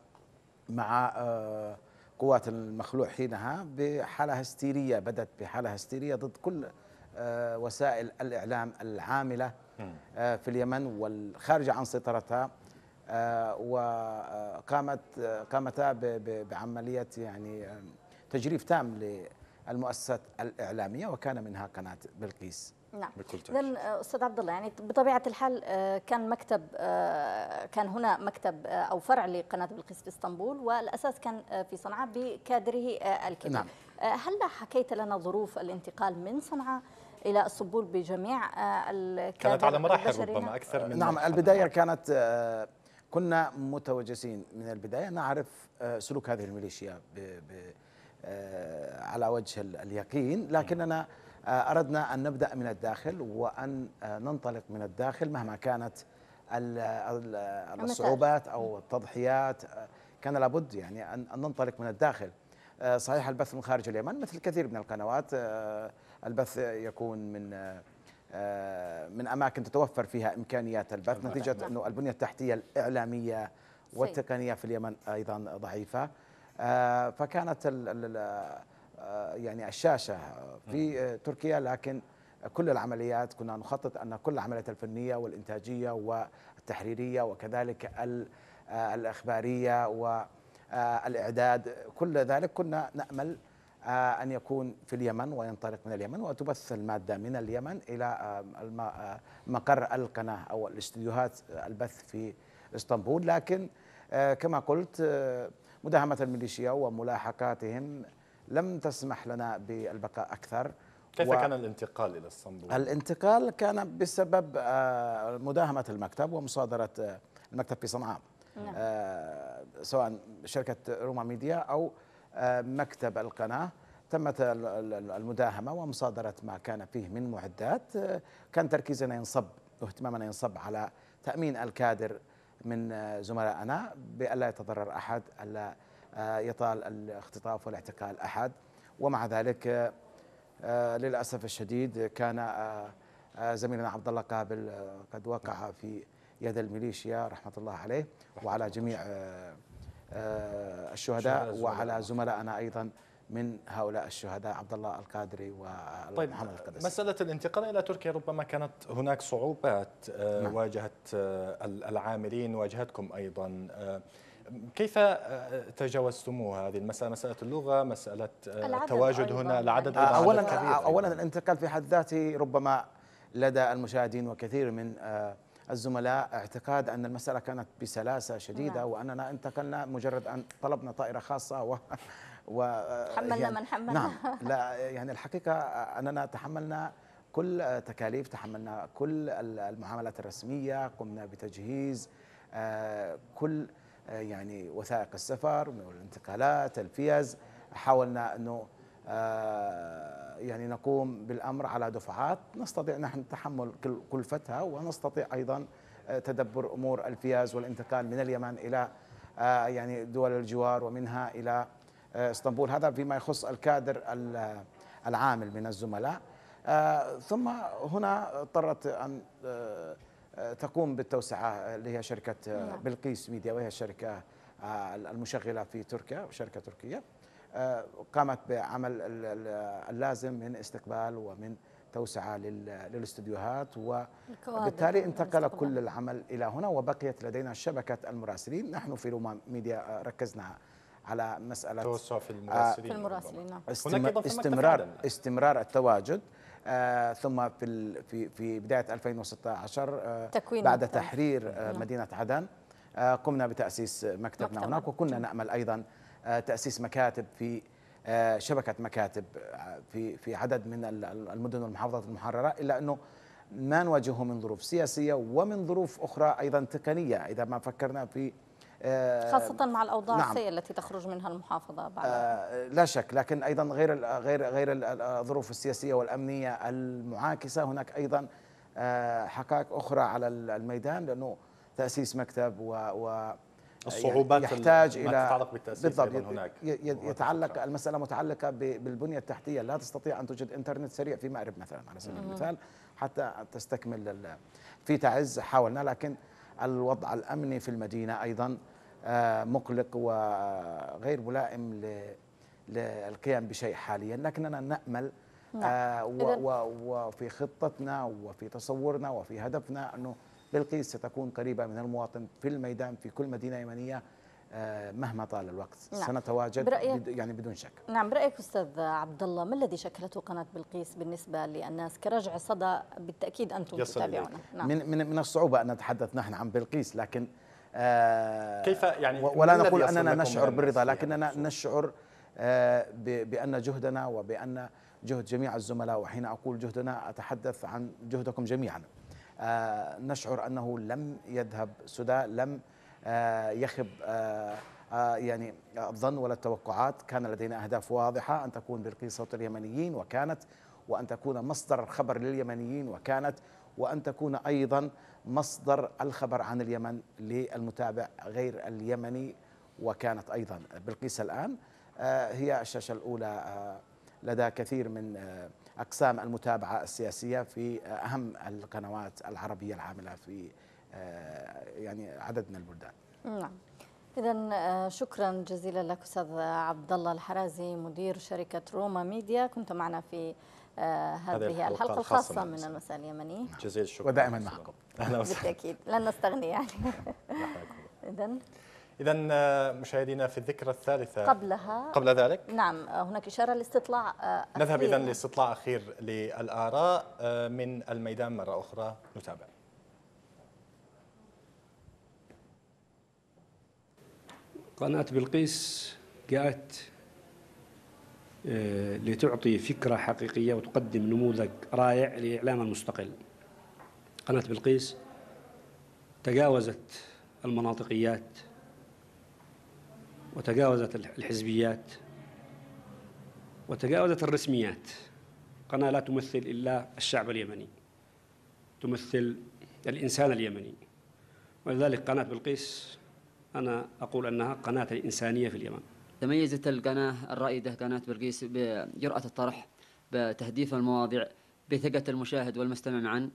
مع آه، قوات المخلوع حينها بحالة هستيرية بدأت بحالة هستيرية ضد كل وسائل الإعلام العاملة في اليمن والخارجة عن سيطرتها وقامت قامتا بعملية يعني تجريف تام للمؤسسات الإعلامية وكان منها قناة بلقيس نعم اذا آه، استاذ عبد الله يعني بطبيعه الحال آه، كان مكتب آه، كان هنا مكتب او فرع لقناه بلقيس في اسطنبول والاساس كان في صنعاء بكادره الكبير نعم. هل حكيت لنا ظروف الانتقال من صنعاء الى إسطنبول بجميع كانت على مراحل ربما اكثر من نعم البدايه كانت كنا متوجسين من البدايه نعرف سلوك هذه الميليشيا على وجه اليقين نعم. لكننا آه، أردنا أن نبدأ من الداخل وأن آه، ننطلق من الداخل مهما كانت الصعوبات أو التضحيات آه، كان لابد يعني أن ننطلق من الداخل صحيح البث من خارج اليمن مثل كثير من القنوات البث يكون من من اماكن تتوفر فيها امكانيات البث نتيجه انه البنيه التحتيه الاعلاميه والتقنيه في اليمن ايضا ضعيفه فكانت آه، يعني الشاشه في آه، تركيا لكن كل العمليات كنا نخطط ان كل العمليات الفنيه والانتاجيه والتحريريه وكذلك آه، الاخباريه والاعداد كل ذلك كنا نامل أن يكون في اليمن وينطلق من اليمن وتبث المادة من اليمن إلى مقر القناة أو الاستديوهات البث في اسطنبول لكن كما قلت مداهمة الميليشيا وملاحقاتهم لم تسمح لنا بالبقاء أكثر كيف و... كان الانتقال إلى الصندوق؟ الانتقال كان بسبب آه، مداهمة المكتب ومصادرة آه، المكتب في صنعاء نعم. آه، سواء شركة روما ميديا أو مكتب القناة تمت المداهمة ومصادرة ما كان فيه من معدات كان تركيزنا ينصب واهتمامنا ينصب على تأمين الكادر من زملائنا بألا يتضرر أحد ألا يطال آه، الاختطاف والاعتقال أحد ومع ذلك آه، آه، للأسف الشديد كان زميلنا عبد الله قابل قد وقع في يد الميليشيا رحمة الله عليه وعلى جميع الشهداء وعلى زملائنا أيضا من هؤلاء الشهداء عبد الله القادري طيب محمد القدس مسألة الانتقال إلى تركيا ربما كانت هناك صعوبات نعم. واجهت العاملين واجهتكم أيضا كيف آه، تجاوزتموها هذه المسألة مسألة اللغة مسألة آه، التواجد هنا العدد آه، أولا أولا الانتقال في حد ذاته ربما لدى المشاهدين وكثير من الزملاء اعتقاد أن المسألة كانت بسلاسة شديدة نعم. وأننا انتقلنا مجرد أن طلبنا طائرة خاصة و و حملنا يعني من حملنا نعم لا يعني الحقيقة أننا تحملنا كل تكاليف تحملنا كل المعاملات الرسمية قمنا بتجهيز كل آه، يعني وثائق السفر والانتقالات الفيز حاولنا انه آه، يعني نقوم بالامر على دفعات نستطيع نحن تحمل كلفتها ونستطيع ايضا آه، تدبر امور الفياز والانتقال من اليمن الى يعني دول الجوار ومنها الى اسطنبول هذا فيما يخص الكادر العامل من الزملاء ثم هنا اضطرت ان تقوم بالتوسعة اللي هي شركة آه، نعم. بلقيس ميديا وهي الشركة آه، المشغلة في تركيا شركة تركية آه، قامت بعمل اللازم من استقبال ومن توسعة للاستديوهات وبالتالي يعني، انتقل كل العمل إلى هنا وبقيت لدينا شبكة المراسلين نحن في روما ميديا ركزنا على مسألة توسع في المراسلين, في المراسلين نعم. استمرار, استمرار التواجد آه، ثم في في في بدايه 2016 آه، تكوين بعد مكتب. تحرير آه، نعم. مدينه عدن قمنا بتاسيس مكتبنا مكتب هناك وكنا نامل ايضا تاسيس مكاتب في شبكه مكاتب في في عدد من المدن والمحافظات المحرره الا انه ما نواجهه من ظروف سياسيه ومن ظروف اخرى ايضا تقنيه اذا ما فكرنا في آه، خاصة مع الأوضاع نعم. السيئة التي تخرج منها المحافظة بعد آه، لا شك لكن أيضا غير غير غير الظروف السياسية والأمنية المعاكسة هناك أيضا آه، حقائق أخرى على الميدان لأنه تأسيس مكتب و, و الصعوبات يحتاج الى تتعلق بالتاسيس بالضبط هناك يتعلق المساله متعلقه بالبنيه التحتيه لا تستطيع ان توجد انترنت سريع في مأرب مثلا على سبيل المثال حتى تستكمل في تعز حاولنا لكن الوضع الأمني في المدينة أيضا آه، مقلق وغير ملائم للقيام بشيء حاليا لكننا نأمل آه، نعم. وفي خطتنا وفي تصورنا وفي هدفنا أنه بلقيس ستكون قريبة من المواطن في الميدان في كل مدينة يمنية آه، مهما طال الوقت نعم. سنتواجد برأيك يعني بدون شك نعم برأيك أستاذ عبد الله ما الذي شكلته قناة بلقيس بالنسبة للناس كرجع صدى بالتأكيد أنتم تتابعونه نعم. من, من, من الصعوبة أن نتحدث نحن عن بلقيس لكن آه كيف يعني ولا نقول أننا نشعر بالرضا لكننا يعني نشعر آه بأن جهدنا وبأن جهد جميع الزملاء وحين أقول جهدنا أتحدث عن جهدكم جميعا آه نشعر أنه لم يذهب سدى لم آه، يخب آه، آه، يعني الظن ولا التوقعات كان لدينا أهداف واضحة أن تكون بلقيس صوت اليمنيين وكانت وأن تكون مصدر الخبر لليمنيين وكانت وأن تكون أيضا مصدر الخبر عن اليمن للمتابع غير اليمني وكانت أيضا بلقيس الآن هي الشاشة الأولى لدى كثير من أقسام المتابعة السياسية في أهم القنوات العربية العاملة في آه، يعني عدد من البلدان نعم إذا آه، شكرا جزيلا لك أستاذ عبد الله الحرازي مدير شركة روما ميديا كنت معنا في آه، هذه الحلقة, الخاصة, من المساء اليمني نعم. جزيل الشكر ودائما معكم اهلا وسهلا *laughs* بالتأكيد لن نستغني يعني إذا *laughs* إذا مشاهدينا في الذكرى الثالثة قبلها قبل ذلك نعم هناك إشارة لاستطلاع نذهب إذا لاستطلاع أخير للآراء من الميدان مرة أخرى نتابع قناة بلقيس جاءت آه، لتعطي فكرة حقيقية وتقدم نموذج رائع لإعلام المستقل قناة بلقيس تجاوزت المناطقيات وتجاوزت الحزبيات وتجاوزت الرسميات قناة لا تمثل إلا الشعب اليمني تمثل الإنسان اليمني ولذلك قناة بلقيس أنا أقول أنها قناة إنسانية في اليمن تميزت القناة الرائدة قناة برقيس بجرأة الطرح بتهديف المواضيع بثقة المشاهد والمستمع معا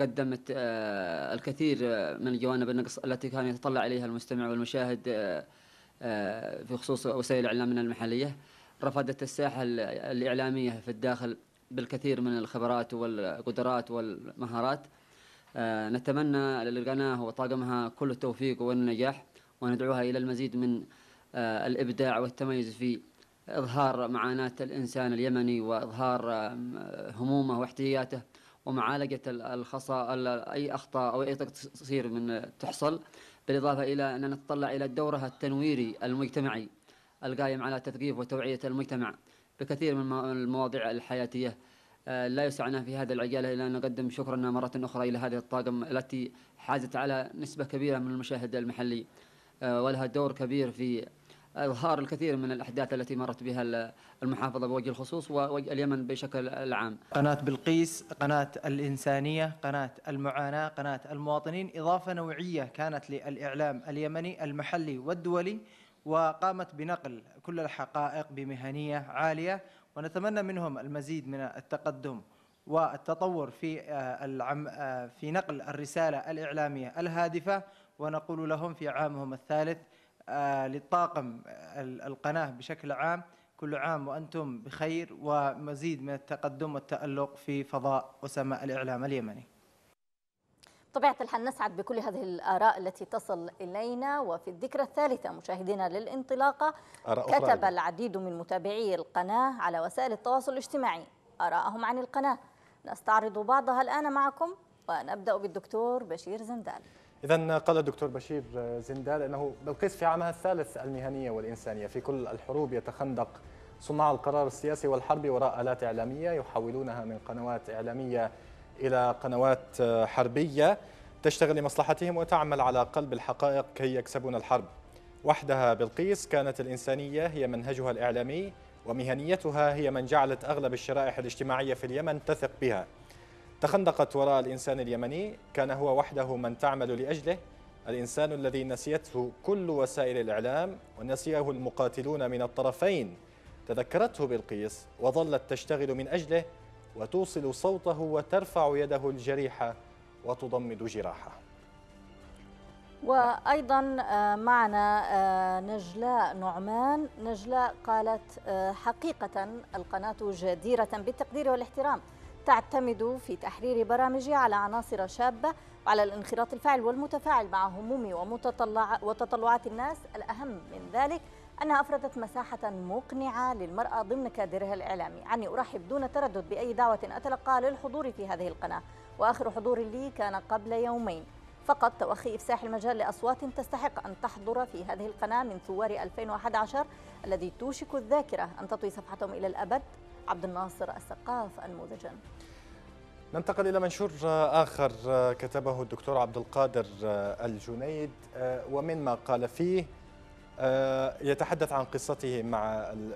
قدمت آه، الكثير آه، من الجوانب النقص التي كان يتطلع إليها المستمع والمشاهد آه، في خصوص وسائل إعلامنا المحلية رفضت الساحة الإعلامية في الداخل بالكثير من الخبرات والقدرات والمهارات نتمنى للقناة وطاقمها كل التوفيق والنجاح وندعوها إلى المزيد من آه، الإبداع والتميز في إظهار معاناة الإنسان اليمني وإظهار همومه واحتياجاته ومعالجة الخصا أي أخطاء أو أي تقصير من تحصل بالإضافة إلى أن نتطلع إلى دورها التنويري المجتمعي القائم على تثقيف وتوعية المجتمع بكثير من المواضيع الحياتية آه، لا يسعنا في هذا العجالة إلا أن نقدم شكرنا مرة أخرى إلى هذه الطاقم التي حازت على نسبة كبيرة من المشاهد المحلي آه، ولها دور كبير في إظهار الكثير من الأحداث التي مرت بها المحافظة بوجه الخصوص واليمن بشكل العام قناة بلقيس قناة الإنسانية قناة المعاناة قناة المواطنين إضافة نوعية كانت للإعلام اليمني المحلي والدولي وقامت بنقل كل الحقائق بمهنية عالية ونتمنى منهم المزيد من التقدم والتطور في آه، آه، في نقل الرسالة الإعلامية الهادفة ونقول لهم في عامهم الثالث آه، للطاقم القناة بشكل عام كل عام وأنتم بخير ومزيد من التقدم والتألق في فضاء وسماء الإعلام اليمني طبيعة الحال نسعد بكل هذه الآراء التي تصل إلينا وفي الذكرى الثالثة مشاهدينا للانطلاقة كتب أخرى. العديد من متابعي القناة على وسائل التواصل الاجتماعي آراءهم عن القناة نستعرض بعضها الآن معكم ونبدأ بالدكتور بشير زندال إذا قال الدكتور بشير زندال أنه بلقيس في عامها الثالث المهنية والإنسانية في كل الحروب يتخندق صناع القرار السياسي والحرب وراء آلات إعلامية يحولونها من قنوات إعلامية إلى قنوات حربية تشتغل لمصلحتهم وتعمل على قلب الحقائق كي يكسبون الحرب وحدها بلقيس كانت الإنسانية هي منهجها الإعلامي ومهنيتها هي من جعلت أغلب الشرائح الاجتماعية في اليمن تثق بها تخندقت وراء الإنسان اليمني كان هو وحده من تعمل لأجله الإنسان الذي نسيته كل وسائل الإعلام ونسيه المقاتلون من الطرفين تذكرته بلقيس وظلت تشتغل من أجله وتوصل صوته وترفع يده الجريحة وتضمد جراحه وأيضا آه، معنا آه، نجلاء نعمان نجلاء قالت آه، حقيقة القناة جديرة بالتقدير والاحترام تعتمد في تحرير برامجها على عناصر شابة وعلى الانخراط الفاعل والمتفاعل مع هموم ومتطلع وتطلعات الناس الأهم من ذلك أنها أفردت مساحة مقنعة للمرأة ضمن كادرها الإعلامي عني أرحب دون تردد بأي دعوة أتلقى للحضور في هذه القناة وآخر حضور لي كان قبل يومين فقط توخي إفساح المجال لأصوات تستحق أن تحضر في هذه القناة من ثوار 2011 الذي توشك الذاكرة أن تطوي صفحتهم إلى الأبد عبد الناصر السقاف أنموذجاً ننتقل إلى منشور آخر آه، كتبه الدكتور عبد القادر آه، الجنيد آه، ومما قال فيه يتحدث عن قصته مع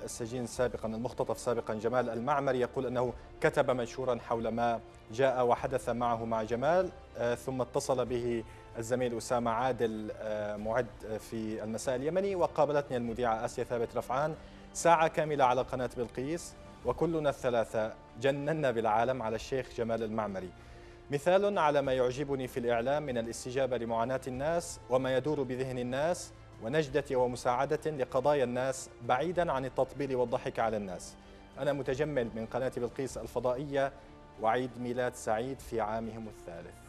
السجين سابقا المختطف سابقا جمال المعمري يقول أنه كتب منشورا حول ما جاء وحدث معه مع جمال ثم اتصل به الزميل أسامة عادل معد في المساء اليمني وقابلتني المذيعة آسيا ثابت رفعان ساعة كاملة على قناة بلقيس وكلنا الثلاثة جننا بالعالم على الشيخ جمال المعمري مثال على ما يعجبني في الإعلام من الاستجابة لمعاناة الناس وما يدور بذهن الناس ونجدة ومساعدة لقضايا الناس بعيدا عن التطبيل والضحك على الناس أنا متجمل من قناة بلقيس الفضائية وعيد ميلاد سعيد في عامهم الثالث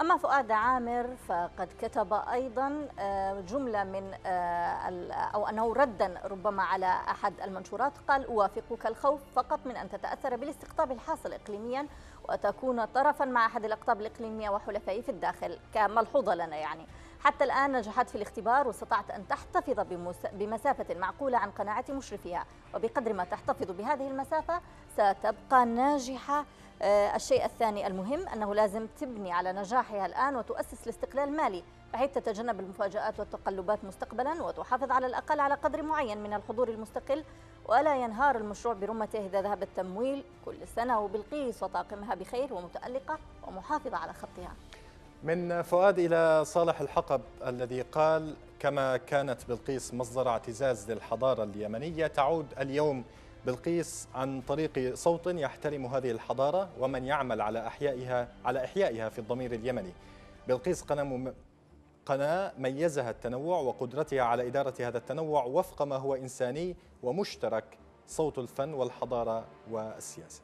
أما فؤاد عامر فقد كتب أيضا آه، جملة من آه، أو أنه ردا ربما على أحد المنشورات قال أوافقك الخوف فقط من أن تتأثر بالاستقطاب الحاصل إقليميا وتكون طرفا مع أحد الأقطاب الإقليمية وحلفائه في الداخل كملحوظة لنا يعني حتى الآن نجحت في الاختبار واستطعت أن تحتفظ بمسافة معقولة عن قناعة مشرفيها وبقدر ما تحتفظ بهذه المسافة ستبقى ناجحة آه، الشيء الثاني المهم أنه لازم تبني على نجاحها الآن وتؤسس الاستقلال مالي بحيث تتجنب المفاجآت والتقلبات مستقبلا وتحافظ على الأقل على قدر معين من الحضور المستقل ولا ينهار المشروع برمته إذا ذهب التمويل كل سنة وبلقيس وطاقمها بخير ومتألقة ومحافظة على خطها من فؤاد إلى صالح الحقب الذي قال كما كانت بلقيس مصدر اعتزاز للحضارة اليمنية تعود اليوم بلقيس عن طريق صوت يحترم هذه الحضارة ومن يعمل على أحيائها على إحيائها في الضمير اليمني بلقيس قناة قناة ميزها التنوع وقدرتها على إدارة هذا التنوع وفق ما هو إنساني ومشترك صوت الفن والحضارة والسياسة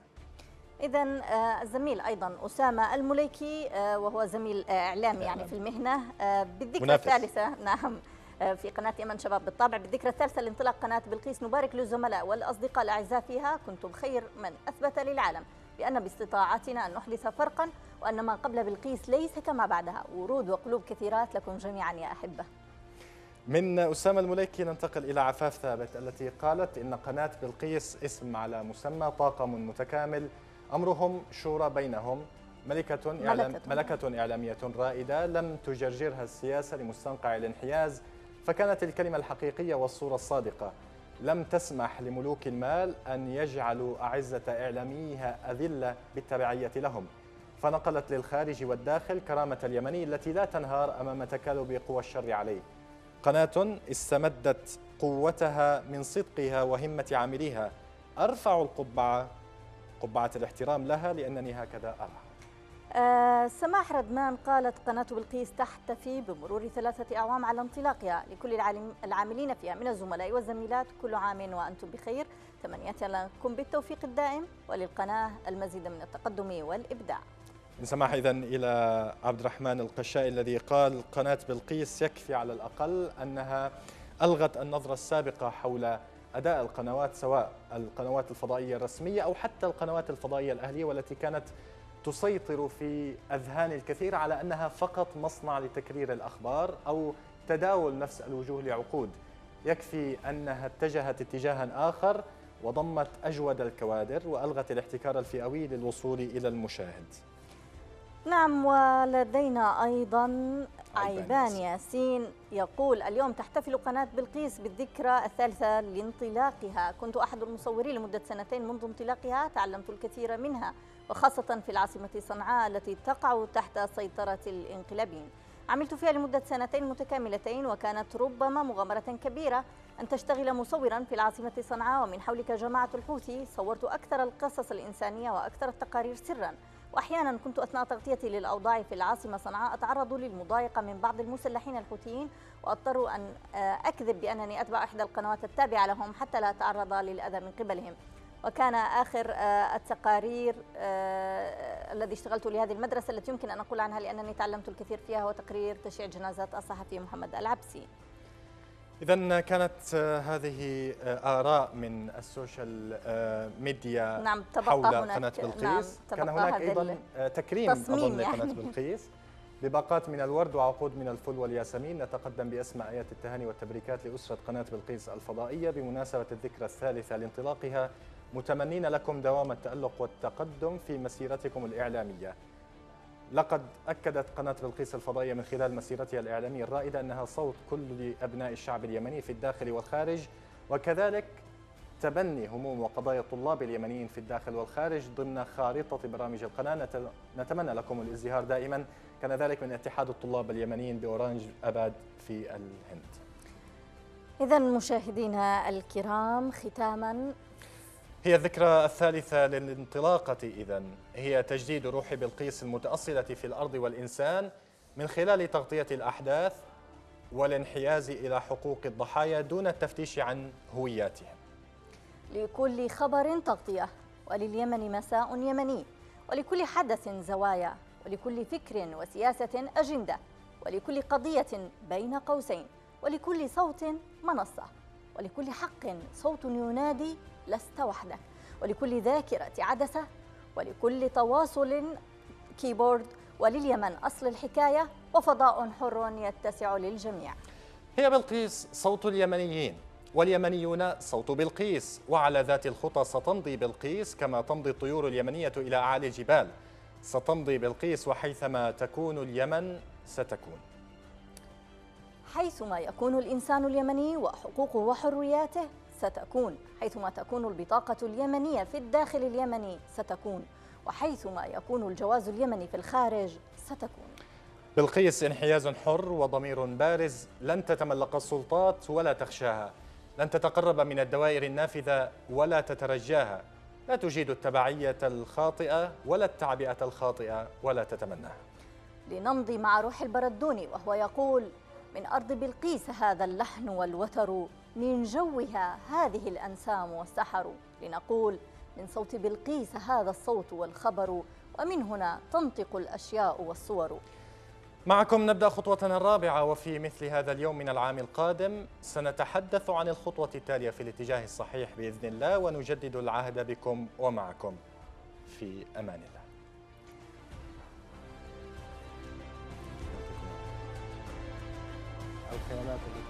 إذا آه، الزميل أيضا أسامة المليكي آه، وهو زميل إعلامي يعني في المهنة آه، بالذكرى الثالثة نعم في قناة يمن شباب بالطبع بالذكرى الثالثة لانطلاق قناة بلقيس نبارك للزملاء والأصدقاء الأعزاء فيها كنتم خير من أثبت للعالم بأن باستطاعتنا أن نحدث فرقا وأن ما قبل بلقيس ليس كما بعدها ورود وقلوب كثيرات لكم جميعا يا أحبة من أسامة المليكي ننتقل إلى عفاف ثابت التي قالت إن قناة بلقيس اسم على مسمى طاقم متكامل أمرهم شورى بينهم ملكة, إعلام ملكة. ملكة إعلامية رائدة لم تجرجرها السياسة لمستنقع الانحياز فكانت الكلمة الحقيقية والصورة الصادقة لم تسمح لملوك المال أن يجعلوا أعزة إعلاميها أذلة بالتبعية لهم فنقلت للخارج والداخل كرامة اليمني التي لا تنهار أمام تكالب قوى الشر عليه قناة استمدت قوتها من صدقها وهمة عامليها أرفع القبعة قبعة الاحترام لها لأنني هكذا أرى آه، سماح ردمان قالت قناة بلقيس تحتفي بمرور ثلاثة أعوام على انطلاقها لكل العاملين فيها من الزملاء والزميلات كل عام وأنتم بخير تمنية لكم بالتوفيق الدائم وللقناة المزيد من التقدم والإبداع سماح إذا إلى عبد الرحمن القشاء الذي قال قناة بلقيس يكفي على الأقل أنها ألغت النظرة السابقة حول أداء القنوات سواء القنوات الفضائية الرسمية أو حتى القنوات الفضائية الأهلية والتي كانت تسيطر في أذهان الكثير على أنها فقط مصنع لتكرير الأخبار أو تداول نفس الوجوه لعقود يكفي أنها اتجهت اتجاها آخر وضمت أجود الكوادر وألغت الاحتكار الفئوي للوصول إلى المشاهد نعم ولدينا أيضا عيبان ياسين يقول اليوم تحتفل قناة بلقيس بالذكرى الثالثة لانطلاقها كنت أحد المصورين لمدة سنتين منذ انطلاقها تعلمت الكثير منها وخاصة في العاصمة صنعاء التي تقع تحت سيطرة الانقلابيين عملت فيها لمدة سنتين متكاملتين وكانت ربما مغامرة كبيرة أن تشتغل مصورا في العاصمة صنعاء ومن حولك جماعة الحوثي صورت أكثر القصص الإنسانية وأكثر التقارير سراً وأحيانا كنت أثناء تغطيتي للأوضاع في العاصمة صنعاء أتعرض للمضايقة من بعض المسلحين الحوثيين وأضطر أن آه، أكذب بأنني أتبع إحدى القنوات التابعة لهم حتى لا أتعرض للأذى من قبلهم وكان آخر آه، التقارير آه، الذي اشتغلت لهذه المدرسة التي يمكن أن أقول عنها لأنني تعلمت الكثير فيها هو تقرير تشييع جنازات الصحفي محمد العبسي إذا كانت آه، هذه آه، آراء من السوشيال آه، ميديا نعم تبقى حول هناك قناة نعم، بلقيس نعم كان هناك أيضا تكريم أظن يعني. لقناة *laughs* بلقيس بباقات من الورد وعقود من الفل والياسمين نتقدم بأسماء آيات التهاني والتبريكات لأسرة قناة بلقيس الفضائية بمناسبة الذكرى الثالثة لانطلاقها متمنين لكم دوام التألق والتقدم في مسيرتكم الإعلامية لقد أكدت قناة بلقيس الفضائية من خلال مسيرتها الإعلامية الرائدة أنها صوت كل أبناء الشعب اليمني في الداخل والخارج وكذلك تبني هموم وقضايا الطلاب اليمنيين في الداخل والخارج ضمن خارطة برامج القناة نتمنى لكم الازدهار دائما كان ذلك من اتحاد الطلاب اليمنيين بأورانج أباد في الهند إذا مشاهدينا الكرام ختاما هي الذكرى الثالثة للانطلاقة إذا هي تجديد روح بلقيس المتأصلة في الأرض والإنسان من خلال تغطية الأحداث والانحياز إلى حقوق الضحايا دون التفتيش عن هوياتهم لكل خبر تغطية ولليمن مساء يمني ولكل حدث زوايا ولكل فكر وسياسة أجندة ولكل قضية بين قوسين ولكل صوت منصة ولكل حق صوت ينادي لست وحدك ولكل ذاكرة عدسة ولكل تواصل كيبورد ولليمن أصل الحكاية وفضاء حر يتسع للجميع هي بلقيس صوت اليمنيين واليمنيون صوت بلقيس وعلى ذات الخطى ستمضي بلقيس كما تمضي الطيور اليمنية إلى أعالي الجبال ستمضي بلقيس وحيثما تكون اليمن ستكون حيثما يكون الإنسان اليمني وحقوقه وحرياته ستكون حيثما تكون البطاقة اليمنية في الداخل اليمني ستكون وحيثما يكون الجواز اليمني في الخارج ستكون بلقيس انحياز حر وضمير بارز لن تتملق السلطات ولا تخشاها لن تتقرب من الدوائر النافذة ولا تترجاها لا تجيد التبعية الخاطئة ولا التعبئة الخاطئة ولا تتمناها لنمضي مع روح البردوني وهو يقول من أرض بلقيس هذا اللحن والوتر من جوها هذه الأنسام والسحر لنقول من صوت بلقيس هذا الصوت والخبر ومن هنا تنطق الأشياء والصور معكم نبدأ خطوتنا الرابعة وفي مثل هذا اليوم من العام القادم سنتحدث عن الخطوة التالية في الاتجاه الصحيح بإذن الله ونجدد العهد بكم ومعكم في أمان الله OK，那可以。